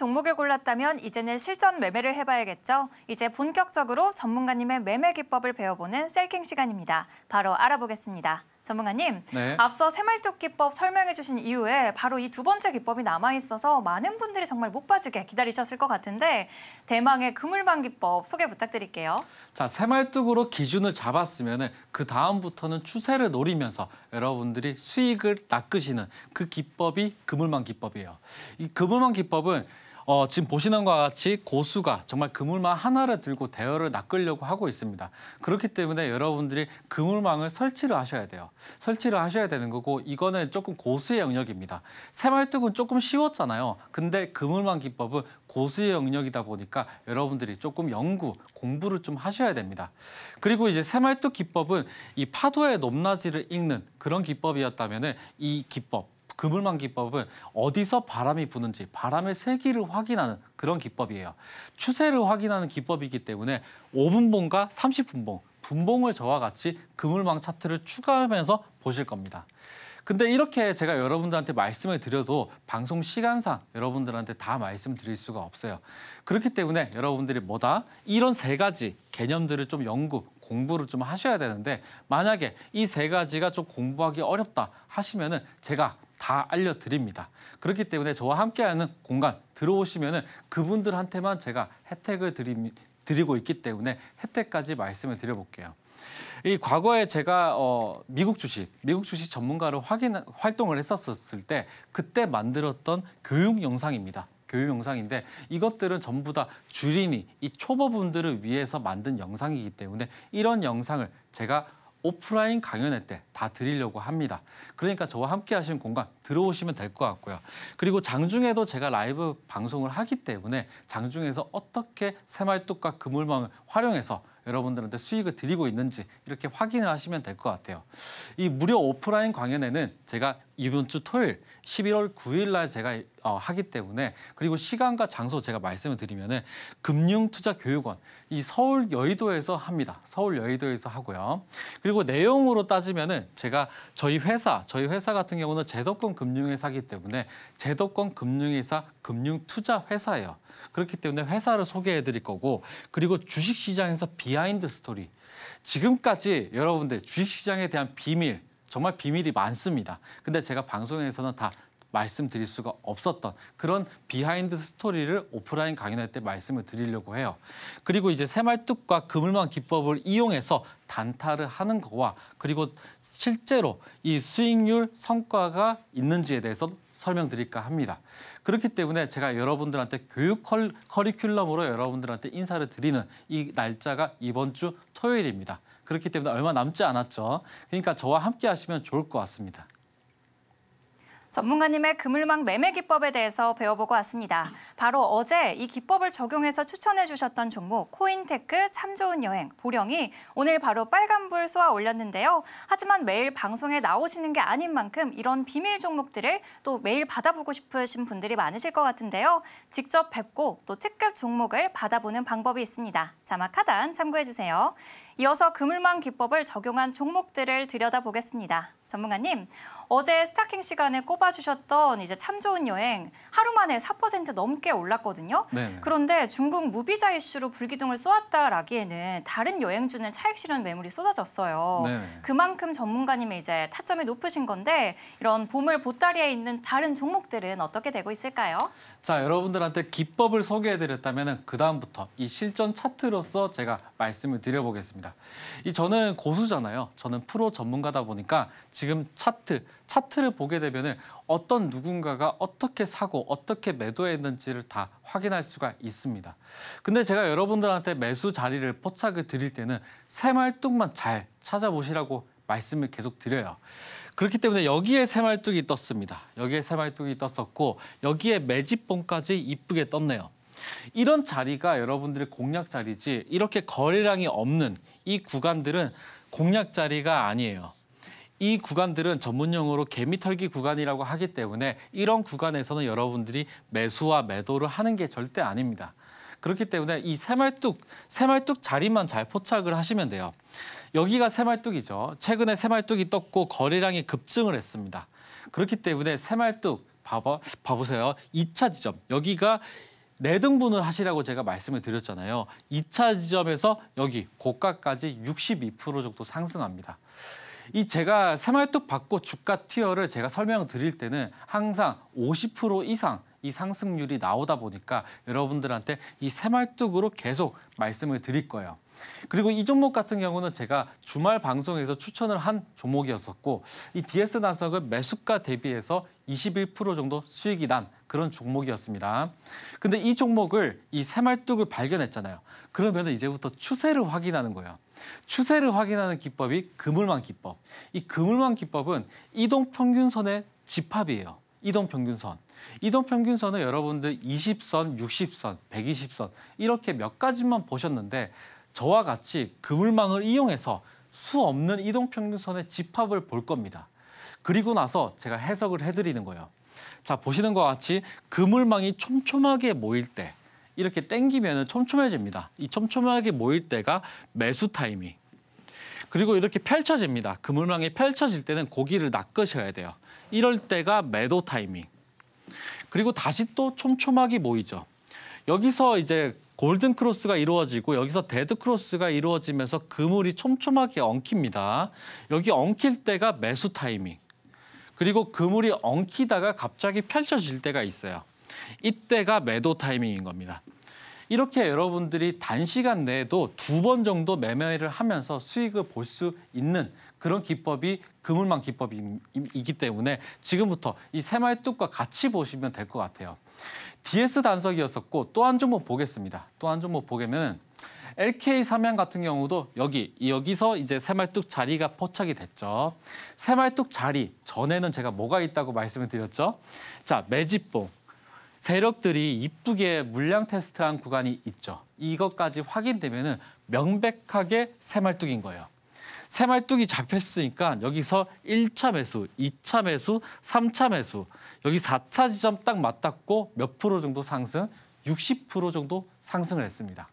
[SPEAKER 1] 종목을 골랐다면 이제는 실전 매매를 해봐야겠죠? 이제 본격적으로 전문가님의 매매 기법을 배워보는 셀킹 시간입니다. 바로 알아보겠습니다. 전문가님, 네. 앞서 새말뚝 기법 설명해 주신 이후에 바로 이 두 번째 기법이 남아있어서 많은 분들이 정말 못 빠지게 기다리셨을 것 같은데 대망의 그물망 기법 소개 부탁드릴게요.
[SPEAKER 2] 자, 새말뚝으로 기준을 잡았으면 그 다음부터는 추세를 노리면서 여러분들이 수익을 낚으시는 그 기법이 그물망 기법이에요. 이 그물망 기법은 어, 지금 보시는 것과 같이 고수가 정말 그물망 하나를 들고 대어를 낚으려고 하고 있습니다. 그렇기 때문에 여러분들이 그물망을 설치를 하셔야 돼요. 설치를 하셔야 되는 거고 이거는 조금 고수의 영역입니다. 새말뚝은 조금 쉬웠잖아요. 근데 그물망 기법은 고수의 영역이다 보니까 여러분들이 조금 연구, 공부를 좀 하셔야 됩니다. 그리고 이제 새말뚝 기법은 이 파도의 높낮이를 읽는 그런 기법이었다면 이 기법, 그물망 기법은 어디서 바람이 부는지 바람의 세기를 확인하는 그런 기법이에요. 추세를 확인하는 기법이기 때문에 5분봉과 30분봉, 분봉을 저와 같이 그물망 차트를 추가하면서 보실 겁니다. 근데 이렇게 제가 여러분들한테 말씀을 드려도 방송 시간상 여러분들한테 다 말씀드릴 수가 없어요. 그렇기 때문에 여러분들이 뭐다? 이런 세 가지 개념들을 좀 연구, 공부를 좀 하셔야 되는데 만약에 이 세 가지가 좀 공부하기 어렵다 하시면은 제가 다 알려드립니다. 그렇기 때문에 저와 함께하는 공간 들어오시면 그분들한테만 제가 혜택을 드립, 드리고 있기 때문에 혜택까지 말씀을 드려볼게요. 이 과거에 제가 어, 미국 주식, 미국 주식 전문가로 확인, 활동을 했었을 때 그때 만들었던 교육 영상입니다. 교육 영상인데 이것들은 전부 다 주린이, 이 초보분들을 위해서 만든 영상이기 때문에 이런 영상을 제가 오프라인 강연회 때 다 드리려고 합니다. 그러니까 저와 함께 하시는 공간 들어오시면 될 것 같고요. 그리고 장중에도 제가 라이브 방송을 하기 때문에 장중에서 어떻게 새말뚝과 그물망을 활용해서 여러분들한테 수익을 드리고 있는지 이렇게 확인을 하시면 될 것 같아요. 이 무료 오프라인 강연에는 제가 이번 주 토요일 11월 9일 날 제가 어, 하기 때문에 그리고 시간과 장소 제가 말씀을 드리면은 금융투자교육원 이 서울 여의도에서 합니다. 서울 여의도에서 하고요. 그리고 내용으로 따지면은 제가 저희 회사 저희 회사 같은 경우는 제도권 금융회사기 때문에 제도권 금융회사 금융투자회사예요. 그렇기 때문에 회사를 소개해 드릴 거고 그리고 주식시장에서 비 비하인드 스토리. 지금까지 여러분들 주식시장에 대한 비밀, 정말 비밀이 많습니다. 근데 제가 방송에서는 다 말씀드릴 수가 없었던 그런 비하인드 스토리를 오프라인 강연할 때 말씀을 드리려고 해요. 그리고 이제 새말뚝과 그물망 기법을 이용해서 단타를 하는 거와 그리고 실제로 이 수익률 성과가 있는지에 대해서 설명드릴까 합니다. 그렇기 때문에 제가 여러분들한테 교육 커리, 큘럼으로 여러분들한테 인사를 드리는 이 날짜가 이번 주 토요일입니다. 그렇기 때문에 얼마 남지 않았죠. 그러니까 저와 함께 하시면 좋을 것 같습니다.
[SPEAKER 1] 전문가님의 그물망 매매 기법에 대해서 배워보고 왔습니다. 바로 어제 이 기법을 적용해서 추천해 주셨던 종목 코인테크 참 좋은 여행 보령이 오늘 바로 빨간불 쏘아 올렸는데요. 하지만 매일 방송에 나오시는 게 아닌 만큼 이런 비밀 종목들을 또 매일 받아보고 싶으신 분들이 많으실 것 같은데요. 직접 뵙고 또 특급 종목을 받아보는 방법이 있습니다. 자막 하단 참고해 주세요. 이어서 그물망 기법을 적용한 종목들을 들여다보겠습니다. 전문가님, 어제 스타킹 시간에 꼽아주셨던 이제 참 좋은 여행 하루 만에 4% 넘게 올랐거든요. 네네. 그런데 중국 무비자 이슈로 불기둥을 쏘았다라기에는 다른 여행주는 차익 실현 매물이 쏟아졌어요. 네네. 그만큼 전문가님의 이제 타점이 높으신 건데 이런 보물 보따리에 있는 다른 종목들은 어떻게 되고 있을까요?
[SPEAKER 2] 자, 여러분들한테 기법을 소개해드렸다면 그 다음부터 이 실전 차트로서 제가 말씀을 드려보겠습니다. 이 저는 고수잖아요. 저는 프로 전문가다 보니까 지금 차트 차트를 보게 되면 어떤 누군가가 어떻게 사고 어떻게 매도했는지를 다 확인할 수가 있습니다. 근데 제가 여러분들한테 매수 자리를 포착을 드릴 때는 새말뚝만 잘 찾아보시라고 말씀을 계속 드려요. 그렇기 때문에 여기에 새말뚝이 떴습니다. 여기에 새말뚝이 떴었고 여기에 매집봉까지 이쁘게 떴네요. 이런 자리가 여러분들의 공략 자리지 이렇게 거래량이 없는 이 구간들은 공략 자리가 아니에요. 이 구간들은 전문용어로 개미털기 구간이라고 하기 때문에 이런 구간에서는 여러분들이 매수와 매도를 하는 게 절대 아닙니다. 그렇기 때문에 이 새말뚝, 새말뚝 자리만 잘 포착을 하시면 돼요. 여기가 새말뚝이죠. 최근에 새말뚝이 떴고 거래량이 급증을 했습니다. 그렇기 때문에 새말뚝 봐봐, 봐보세요. 2차 지점, 여기가 내등분을 하시라고 제가 말씀을 드렸잖아요. 2차 지점에서 여기 고가까지 62% 정도 상승합니다. 이 제가 새말뚝 받고 주가 티어를 제가 설명드릴 때는 항상 50% 이상 이 상승률이 나오다 보니까 여러분들한테 이 새말뚝으로 계속 말씀을 드릴 거예요. 그리고 이 종목 같은 경우는 제가 주말 방송에서 추천을 한 종목이었었고 이 DS 나석은 매수가 대비해서 21% 정도 수익이 난 그런 종목이었습니다. 근데 이 종목을 이 새말뚝을 발견했잖아요. 그러면 이제부터 추세를 확인하는 거예요. 추세를 확인하는 기법이 그물망 기법. 이 그물망 기법은 이동 평균선의 집합이에요. 이동 평균선. 이동 평균선은 여러분들 20선, 60선, 120선 이렇게 몇 가지만 보셨는데 저와 같이 그물망을 이용해서 수 없는 이동 평균선의 집합을 볼 겁니다. 그리고 나서 제가 해석을 해드리는 거예요. 자 보시는 것 같이 그물망이 촘촘하게 모일 때 이렇게 땡기면 촘촘해집니다. 이 촘촘하게 모일 때가 매수 타이밍. 그리고 이렇게 펼쳐집니다. 그물망이 펼쳐질 때는 고기를 낚으셔야 돼요. 이럴 때가 매도 타이밍. 그리고 다시 또 촘촘하게 모이죠. 여기서 이제 골든 크로스가 이루어지고 여기서 데드 크로스가 이루어지면서 그물이 촘촘하게 엉킵니다. 여기 엉킬 때가 매수 타이밍. 그리고 그물이 엉키다가 갑자기 펼쳐질 때가 있어요. 이때가 매도 타이밍인 겁니다. 이렇게 여러분들이 단시간 내에도 두 번 정도 매매를 하면서 수익을 볼 수 있는 그런 기법이 그물망 기법이기 때문에 지금부터 이 새말뚝과 같이 보시면 될 것 같아요. DS 단석이었었고 또한 종목 보겠습니다. 또한 종목 보게면 LK 삼양 같은 경우도 여기 여기서 이제 새말뚝 자리가 포착이 됐죠. 새말뚝 자리 전에는 제가 뭐가 있다고 말씀을 드렸죠. 자 매집봉 세력들이 이쁘게 물량 테스트한 구간이 있죠. 이것까지 확인되면은 명백하게 새말뚝인 거예요. 새말뚝이 잡혔으니까 여기서 1차 매수, 2차 매수, 3차 매수 여기 4차 지점 딱 맞닿고 몇 프로 정도 상승? 60% 정도 상승을 했습니다.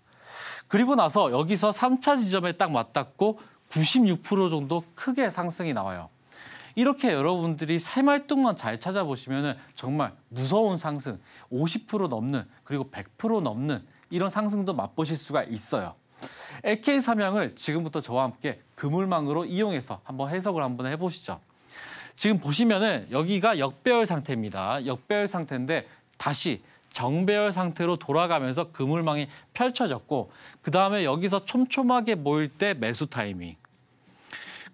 [SPEAKER 2] 그리고 나서 여기서 3차 지점에 딱 맞닿고 96% 정도 크게 상승이 나와요. 이렇게 여러분들이 새말뚝만 잘 찾아보시면 정말 무서운 상승, 50% 넘는 그리고 100% 넘는 이런 상승도 맛보실 수가 있어요. AK 삼양을 지금부터 저와 함께 그물망으로 이용해서 한번 해석을 한번 해보시죠. 지금 보시면은 여기가 역배열 상태입니다. 역배열 상태인데 다시 정배열 상태로 돌아가면서 그물망이 펼쳐졌고 그 다음에 여기서 촘촘하게 모일 때 매수 타이밍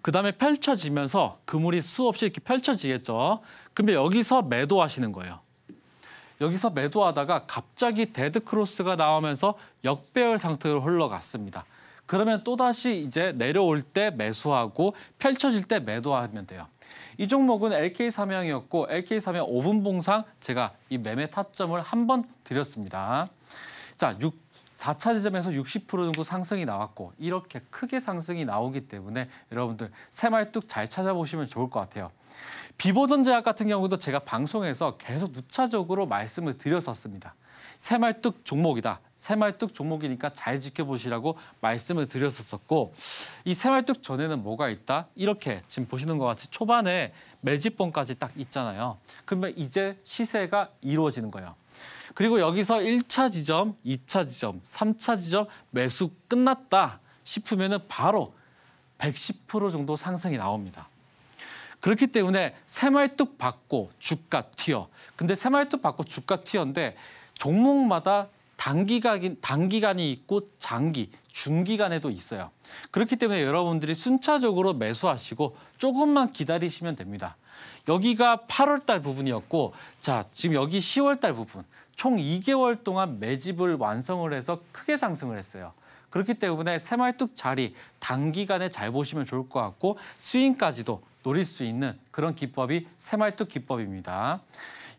[SPEAKER 2] 그 다음에 펼쳐지면서 그물이 수없이 이렇게 펼쳐지겠죠. 근데 여기서 매도하시는 거예요. 여기서 매도하다가 갑자기 데드크로스가 나오면서 역배열 상태로 흘러갔습니다. 그러면 또다시 이제 내려올 때 매수하고 펼쳐질 때 매도하면 돼요. 이 종목은 LK 삼양이었고 LK 삼양 5분 봉상 제가 이 매매 타점을 한번 드렸습니다. 자, 6, 4차 지점에서 60% 정도 상승이 나왔고 이렇게 크게 상승이 나오기 때문에 여러분들 새말뚝 잘 찾아보시면 좋을 것 같아요. 비보전 제약 같은 경우도 제가 방송에서 계속 누차적으로 말씀을 드렸었습니다. 새말뚝 종목이다. 새말뚝 종목이니까 잘 지켜보시라고 말씀을 드렸었고 이 새말뚝 전에는 뭐가 있다? 이렇게 지금 보시는 것 같이 초반에 매집봉까지 딱 있잖아요. 그러면 이제 시세가 이루어지는 거예요. 그리고 여기서 1차 지점, 2차 지점, 3차 지점 매수 끝났다 싶으면 바로 110% 정도 상승이 나옵니다. 그렇기 때문에 새말뚝 받고 주가 튀어. 근데 새말뚝 받고 주가 튀어인데 종목마다 단기간, 단기간이 있고 장기, 중기간에도 있어요. 그렇기 때문에 여러분들이 순차적으로 매수하시고 조금만 기다리시면 됩니다. 여기가 8월 달 부분이었고 자, 지금 여기 10월 달 부분 총 2개월 동안 매집을 완성을 해서 크게 상승을 했어요. 그렇기 때문에 새말뚝 자리 단기간에 잘 보시면 좋을 것 같고 스윙까지도 노릴 수 있는 그런 기법이 새말뚝 기법입니다.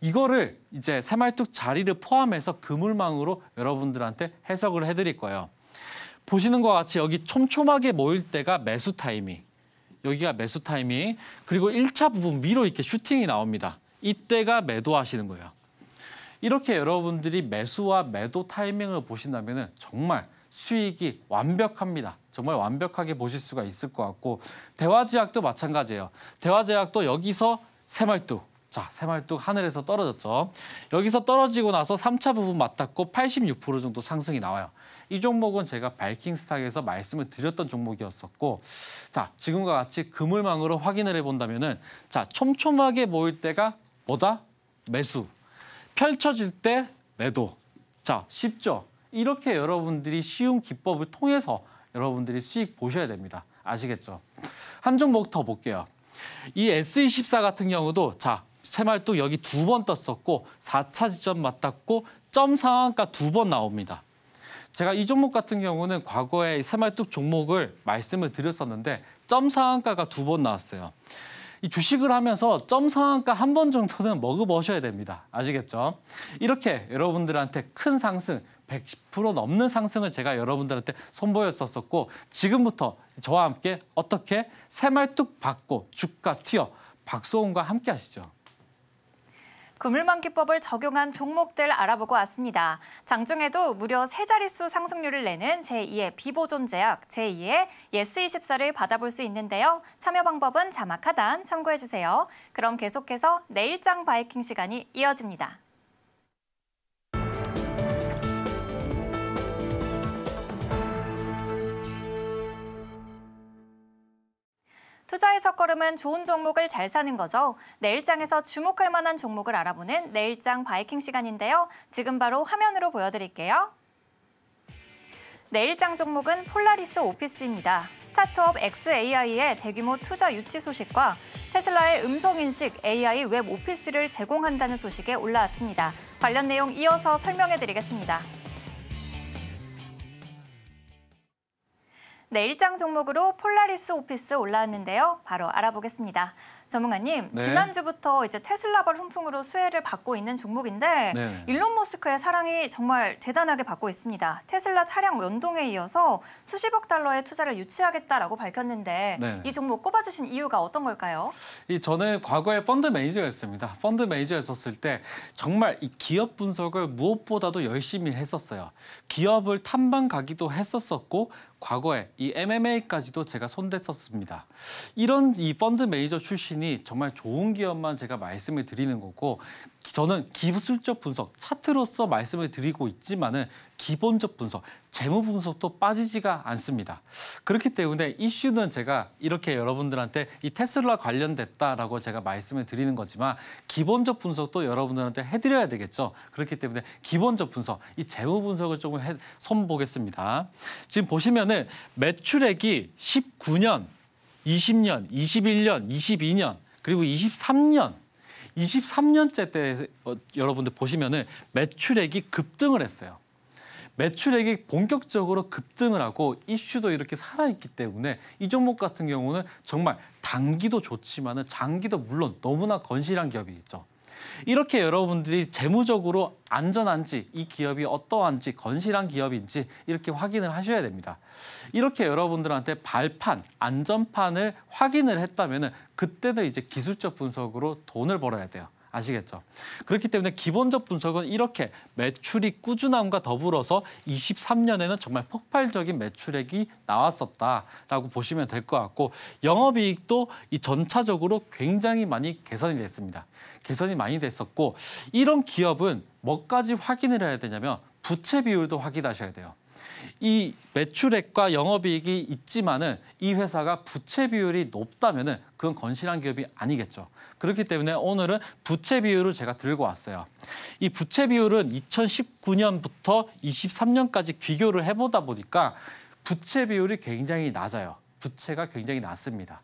[SPEAKER 2] 이거를 이제 새말뚝 자리를 포함해서 그물망으로 여러분들한테 해석을 해드릴 거예요. 보시는 것 같이 여기 촘촘하게 모일 때가 매수 타이밍, 여기가 매수 타이밍, 그리고 1차 부분 위로 이렇게 슈팅이 나옵니다. 이때가 매도하시는 거예요. 이렇게 여러분들이 매수와 매도 타이밍을 보신다면 정말 수익이 완벽합니다. 정말 완벽하게 보실 수가 있을 것 같고 대화제약도 마찬가지예요. 대화제약도 여기서 새말뚝 자, 새말뚝 하늘에서 떨어졌죠. 여기서 떨어지고 나서 3차 부분 맞닿고 86% 정도 상승이 나와요. 이 종목은 제가 발킹스탁에서 말씀을 드렸던 종목이었었고 자, 지금과 같이 그물망으로 확인을 해본다면 은 자, 촘촘하게 모일 때가 뭐다? 매수. 펼쳐질 때 매도. 자, 쉽죠? 이렇게 여러분들이 쉬운 기법을 통해서 여러분들이 수익 보셔야 됩니다. 아시겠죠? 한 종목 더 볼게요. 이 S24 같은 경우도 자 새말뚝 여기 두 번 떴었고 4차 지점 맞닿고 점 상한가 두 번 나옵니다. 제가 이 종목 같은 경우는 과거에 새말뚝 종목을 말씀을 드렸었는데 점 상한가가 두 번 나왔어요. 이 주식을 하면서 점 상한가 한 번 정도는 먹어보셔야 됩니다. 아시겠죠? 이렇게 여러분들한테 큰 상승, 110% 넘는 상승을 제가 여러분들한테 선보였었고 지금부터 저와 함께 어떻게 새말뚝 받고 주가 튀어 박소훈과 함께 하시죠.
[SPEAKER 1] 금물만기법을 적용한 종목들 알아보고 왔습니다. 장중에도 무려 세 자릿수 상승률을 내는 제2의 비보존제약, 제2의 예스24를 받아볼 수 있는데요. 참여 방법은 자막 하단 참고해주세요. 그럼 계속해서 내일장 바이킹 시간이 이어집니다. 투자의 첫 걸음은 좋은 종목을 잘 사는 거죠. 내일장에서 주목할 만한 종목을 알아보는 내일장 바이킹 시간인데요. 지금 바로 화면으로 보여드릴게요. 내일장 종목은 폴라리스 오피스입니다. 스타트업 XAI의 대규모 투자 유치 소식과 테슬라의 음성인식 AI 웹 오피스를 제공한다는 소식에 올라왔습니다. 관련 내용 이어서 설명해드리겠습니다. 네, 일장 종목으로 폴라리스 오피스 올라왔는데요. 바로 알아보겠습니다. 전문가님, 네. 지난주부터 이제 테슬라발 훈풍으로 수혜를 받고 있는 종목인데 네. 일론 머스크의 사랑이 정말 대단하게 받고 있습니다. 테슬라 차량 연동에 이어서 수십억 달러의 투자를 유치하겠다라고 밝혔는데 네. 이 종목 꼽아주신 이유가 어떤 걸까요?
[SPEAKER 2] 이 저는 과거에 펀드 매니저였습니다. 펀드 매니저였었을 때 정말 이 기업 분석을 무엇보다도 열심히 했었어요. 기업을 탐방 가기도 했었었고 과거에 이 MMA까지도 제가 손댔었습니다. 이런 이 펀드 매니저 출신이 정말 좋은 기업만 제가 말씀을 드리는 거고 저는 기술적 분석, 차트로서 말씀을 드리고 있지만은 기본적 분석, 재무 분석도 빠지지가 않습니다. 그렇기 때문에 이슈는 제가 이렇게 여러분들한테 이 테슬라 관련됐다라고 제가 말씀을 드리는 거지만 기본적 분석도 여러분들한테 해드려야 되겠죠. 그렇기 때문에 기본적 분석, 이 재무 분석을 조금 해, 손보겠습니다. 지금 보시면은 매출액이 19년, 20년, 21년, 22년, 그리고 23년 23년째 때 어, 여러분들 보시면은 매출액이 급등을 했어요. 매출액이 본격적으로 급등을 하고 이슈도 이렇게 살아있기 때문에 이 종목 같은 경우는 정말 단기도 좋지만은 장기도 물론 너무나 건실한 기업이 있죠. 이렇게 여러분들이 재무적으로 안전한지 이 기업이 어떠한지 건실한 기업인지 이렇게 확인을 하셔야 됩니다. 이렇게 여러분들한테 발판, 안전판을 확인을 했다면 은 그때도 이제 기술적 분석으로 돈을 벌어야 돼요. 아시겠죠? 그렇기 때문에 기본적 분석은 이렇게 매출이 꾸준함과 더불어서 23년에는 정말 폭발적인 매출액이 나왔었다라고 보시면 될 것 같고 영업이익도 이 전차적으로 굉장히 많이 개선이 됐습니다. 개선이 많이 됐었고 이런 기업은 뭐까지 확인을 해야 되냐면 부채 비율도 확인하셔야 돼요. 이 매출액과 영업이익이 있지만은 이 회사가 부채 비율이 높다면은 그건 건실한 기업이 아니겠죠. 그렇기 때문에 오늘은 부채 비율을 제가 들고 왔어요. 이 부채 비율은 2019년부터 23년까지 비교를 해보다 보니까 부채 비율이 굉장히 낮아요. 부채가 굉장히 낮습니다.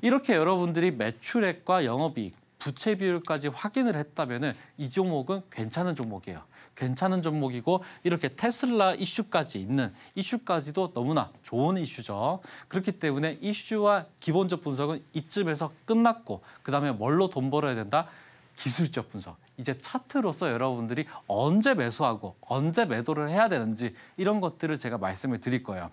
[SPEAKER 2] 이렇게 여러분들이 매출액과 영업이익, 부채 비율까지 확인을 했다면 이 종목은 괜찮은 종목이에요. 괜찮은 종목이고 이렇게 테슬라 이슈까지 있는 이슈까지도 너무나 좋은 이슈죠. 그렇기 때문에 이슈와 기본적 분석은 이쯤에서 끝났고 그다음에 뭘로 돈 벌어야 된다? 기술적 분석. 이제 차트로서 여러분들이 언제 매수하고 언제 매도를 해야 되는지 이런 것들을 제가 말씀을 드릴 거예요.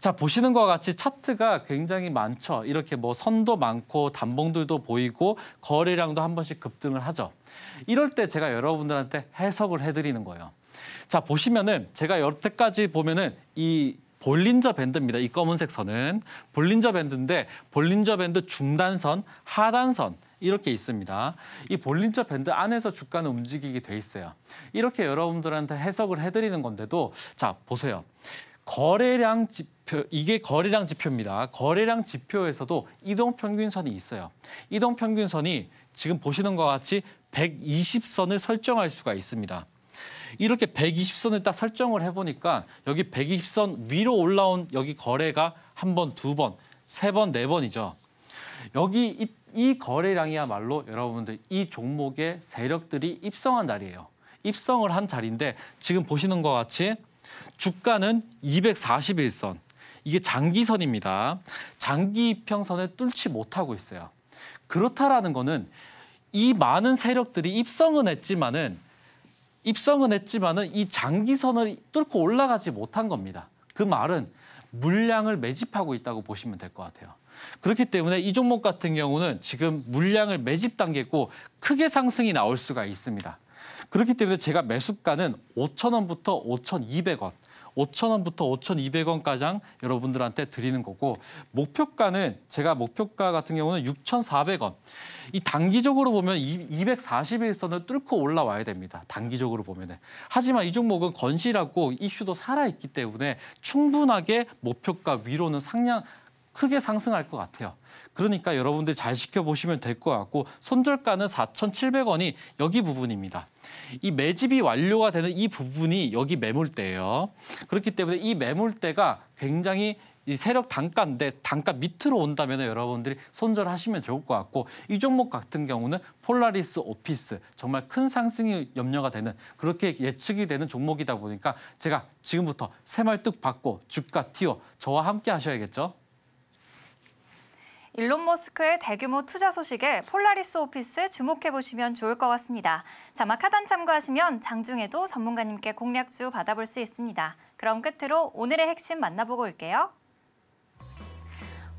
[SPEAKER 2] 자 보시는 것과 같이 차트가 굉장히 많죠. 이렇게 뭐 선도 많고 단봉들도 보이고 거래량도 한 번씩 급등을 하죠. 이럴 때 제가 여러분들한테 해석을 해드리는 거예요. 자 보시면은 제가 여태까지 보면은 이 볼린저 밴드입니다. 이 검은색 선은 볼린저 밴드인데 볼린저 밴드 중단선, 하단선 이렇게 있습니다. 이 볼린저 밴드 안에서 주가는 움직이게 돼 있어요. 이렇게 여러분들한테 해석을 해드리는 건데도 자 보세요. 거래량 지표 이게 거래량 지표입니다. 거래량 지표에서도 이동 평균선이 있어요. 이동 평균선이 지금 보시는 것 같이 120선을 설정할 수가 있습니다. 이렇게 120선을 딱 설정을 해보니까 여기 120선 위로 올라온 여기 거래가 한 번, 두 번, 세 번, 네 번이죠. 여기 이 거래량이야말로 여러분들 이 종목의 세력들이 입성한 자리예요. 입성을 한 자리인데 지금 보시는 것 같이 주가는 241선. 이게 장기선입니다. 장기 평선을 뚫지 못하고 있어요. 그렇다라는 거는 이 많은 세력들이 입성은 했지만은 입성은 했지만은 이 장기선을 뚫고 올라가지 못한 겁니다. 그 말은 물량을 매집하고 있다고 보시면 될 것 같아요. 그렇기 때문에 이 종목 같은 경우는 지금 물량을 매집 단계고 크게 상승이 나올 수가 있습니다. 그렇기 때문에 제가 매수가는 5 0원부터 5,200원, 5 0원부터 5,200원 가장 여러분들한테 드리는 거고 목표가는 제가 목표가 같은 경우는 6,400원. 이 단기적으로 보면 240일선을 뚫고 올라와야 됩니다. 단기적으로 보면 하지만 이 종목은 건실하고 이슈도 살아 있기 때문에 충분하게 목표가 위로는 상향 크게 상승할 것 같아요. 그러니까 여러분들 잘 지켜보시면 될 것 같고 손절가는 4,700원이 여기 부분입니다. 이 매집이 완료가 되는 이 부분이 여기 매물대예요. 그렇기 때문에 이 매물대가 굉장히 이 세력 단가인데 단가 밑으로 온다면 여러분들이 손절하시면 좋을 것 같고 이 종목 같은 경우는 폴라리스 오피스 정말 큰 상승이 염려가 되는 그렇게 예측이 되는 종목이다 보니까 제가 지금부터 새말뚝 받고 주가 튀어 저와 함께 하셔야겠죠.
[SPEAKER 1] 일론 머스크의 대규모 투자 소식에 폴라리스 오피스 주목해보시면 좋을 것 같습니다. 자막 하단 참고하시면 장중에도 전문가님께 공략주 받아볼 수 있습니다. 그럼 끝으로 오늘의 핵심 만나보고 올게요.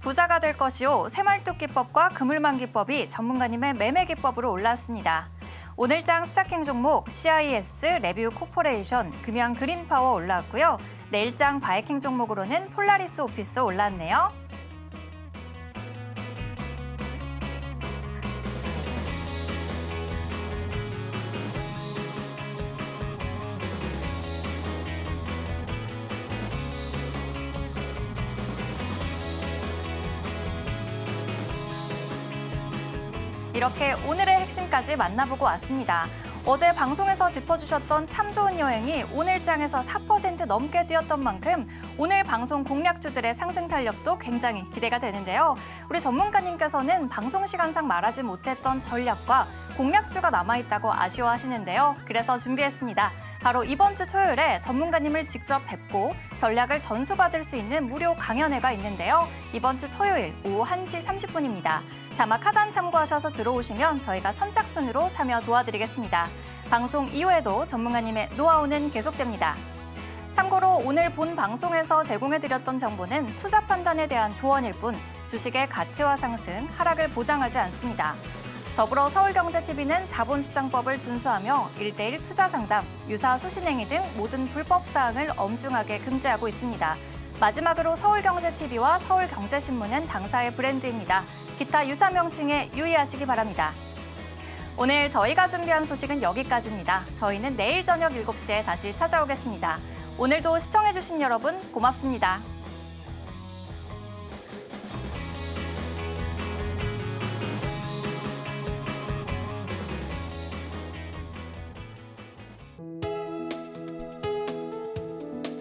[SPEAKER 1] 부자가 될 것이요 새말뚝기법과 그물망기법이 전문가님의 매매기법으로 올랐습니다. 오늘장 스타킹 종목 CIS, 레뷰 코퍼레이션, 금양 그린파워 올랐고요. 내일장 바이킹 종목으로는 폴라리스 오피스 올랐네요. 이렇게 오늘의 핵심까지 만나보고 왔습니다. 어제 방송에서 짚어주셨던 참 좋은 여행이 오늘장에서 4% 넘게 뛰었던 만큼 오늘 방송 공략주들의 상승 탄력도 굉장히 기대가 되는데요. 우리 전문가님께서는 방송 시간상 말하지 못했던 전략과 공략주가 남아있다고 아쉬워하시는데요. 그래서 준비했습니다. 바로 이번 주 토요일에 전문가님을 직접 뵙고 전략을 전수받을 수 있는 무료 강연회가 있는데요. 이번 주 토요일 오후 1시 30분입니다. 자막 하단 참고하셔서 들어오시면 저희가 선착순으로 참여 도와드리겠습니다. 방송 이후에도 전문가님의 노하우는 계속됩니다. 참고로 오늘 본 방송에서 제공해드렸던 정보는 투자 판단에 대한 조언일 뿐 주식의 가치와 상승, 하락을 보장하지 않습니다. 더불어 서울경제TV는 자본시장법을 준수하며 1대1 투자 상담, 유사 수신행위 등 모든 불법 사항을 엄중하게 금지하고 있습니다. 마지막으로 서울경제TV와 서울경제신문은 당사의 브랜드입니다. 기타 유사 명칭에 유의하시기 바랍니다. 오늘 저희가 준비한 소식은 여기까지입니다. 저희는 내일 저녁 7시에 다시 찾아오겠습니다. 오늘도 시청해주신 여러분 고맙습니다.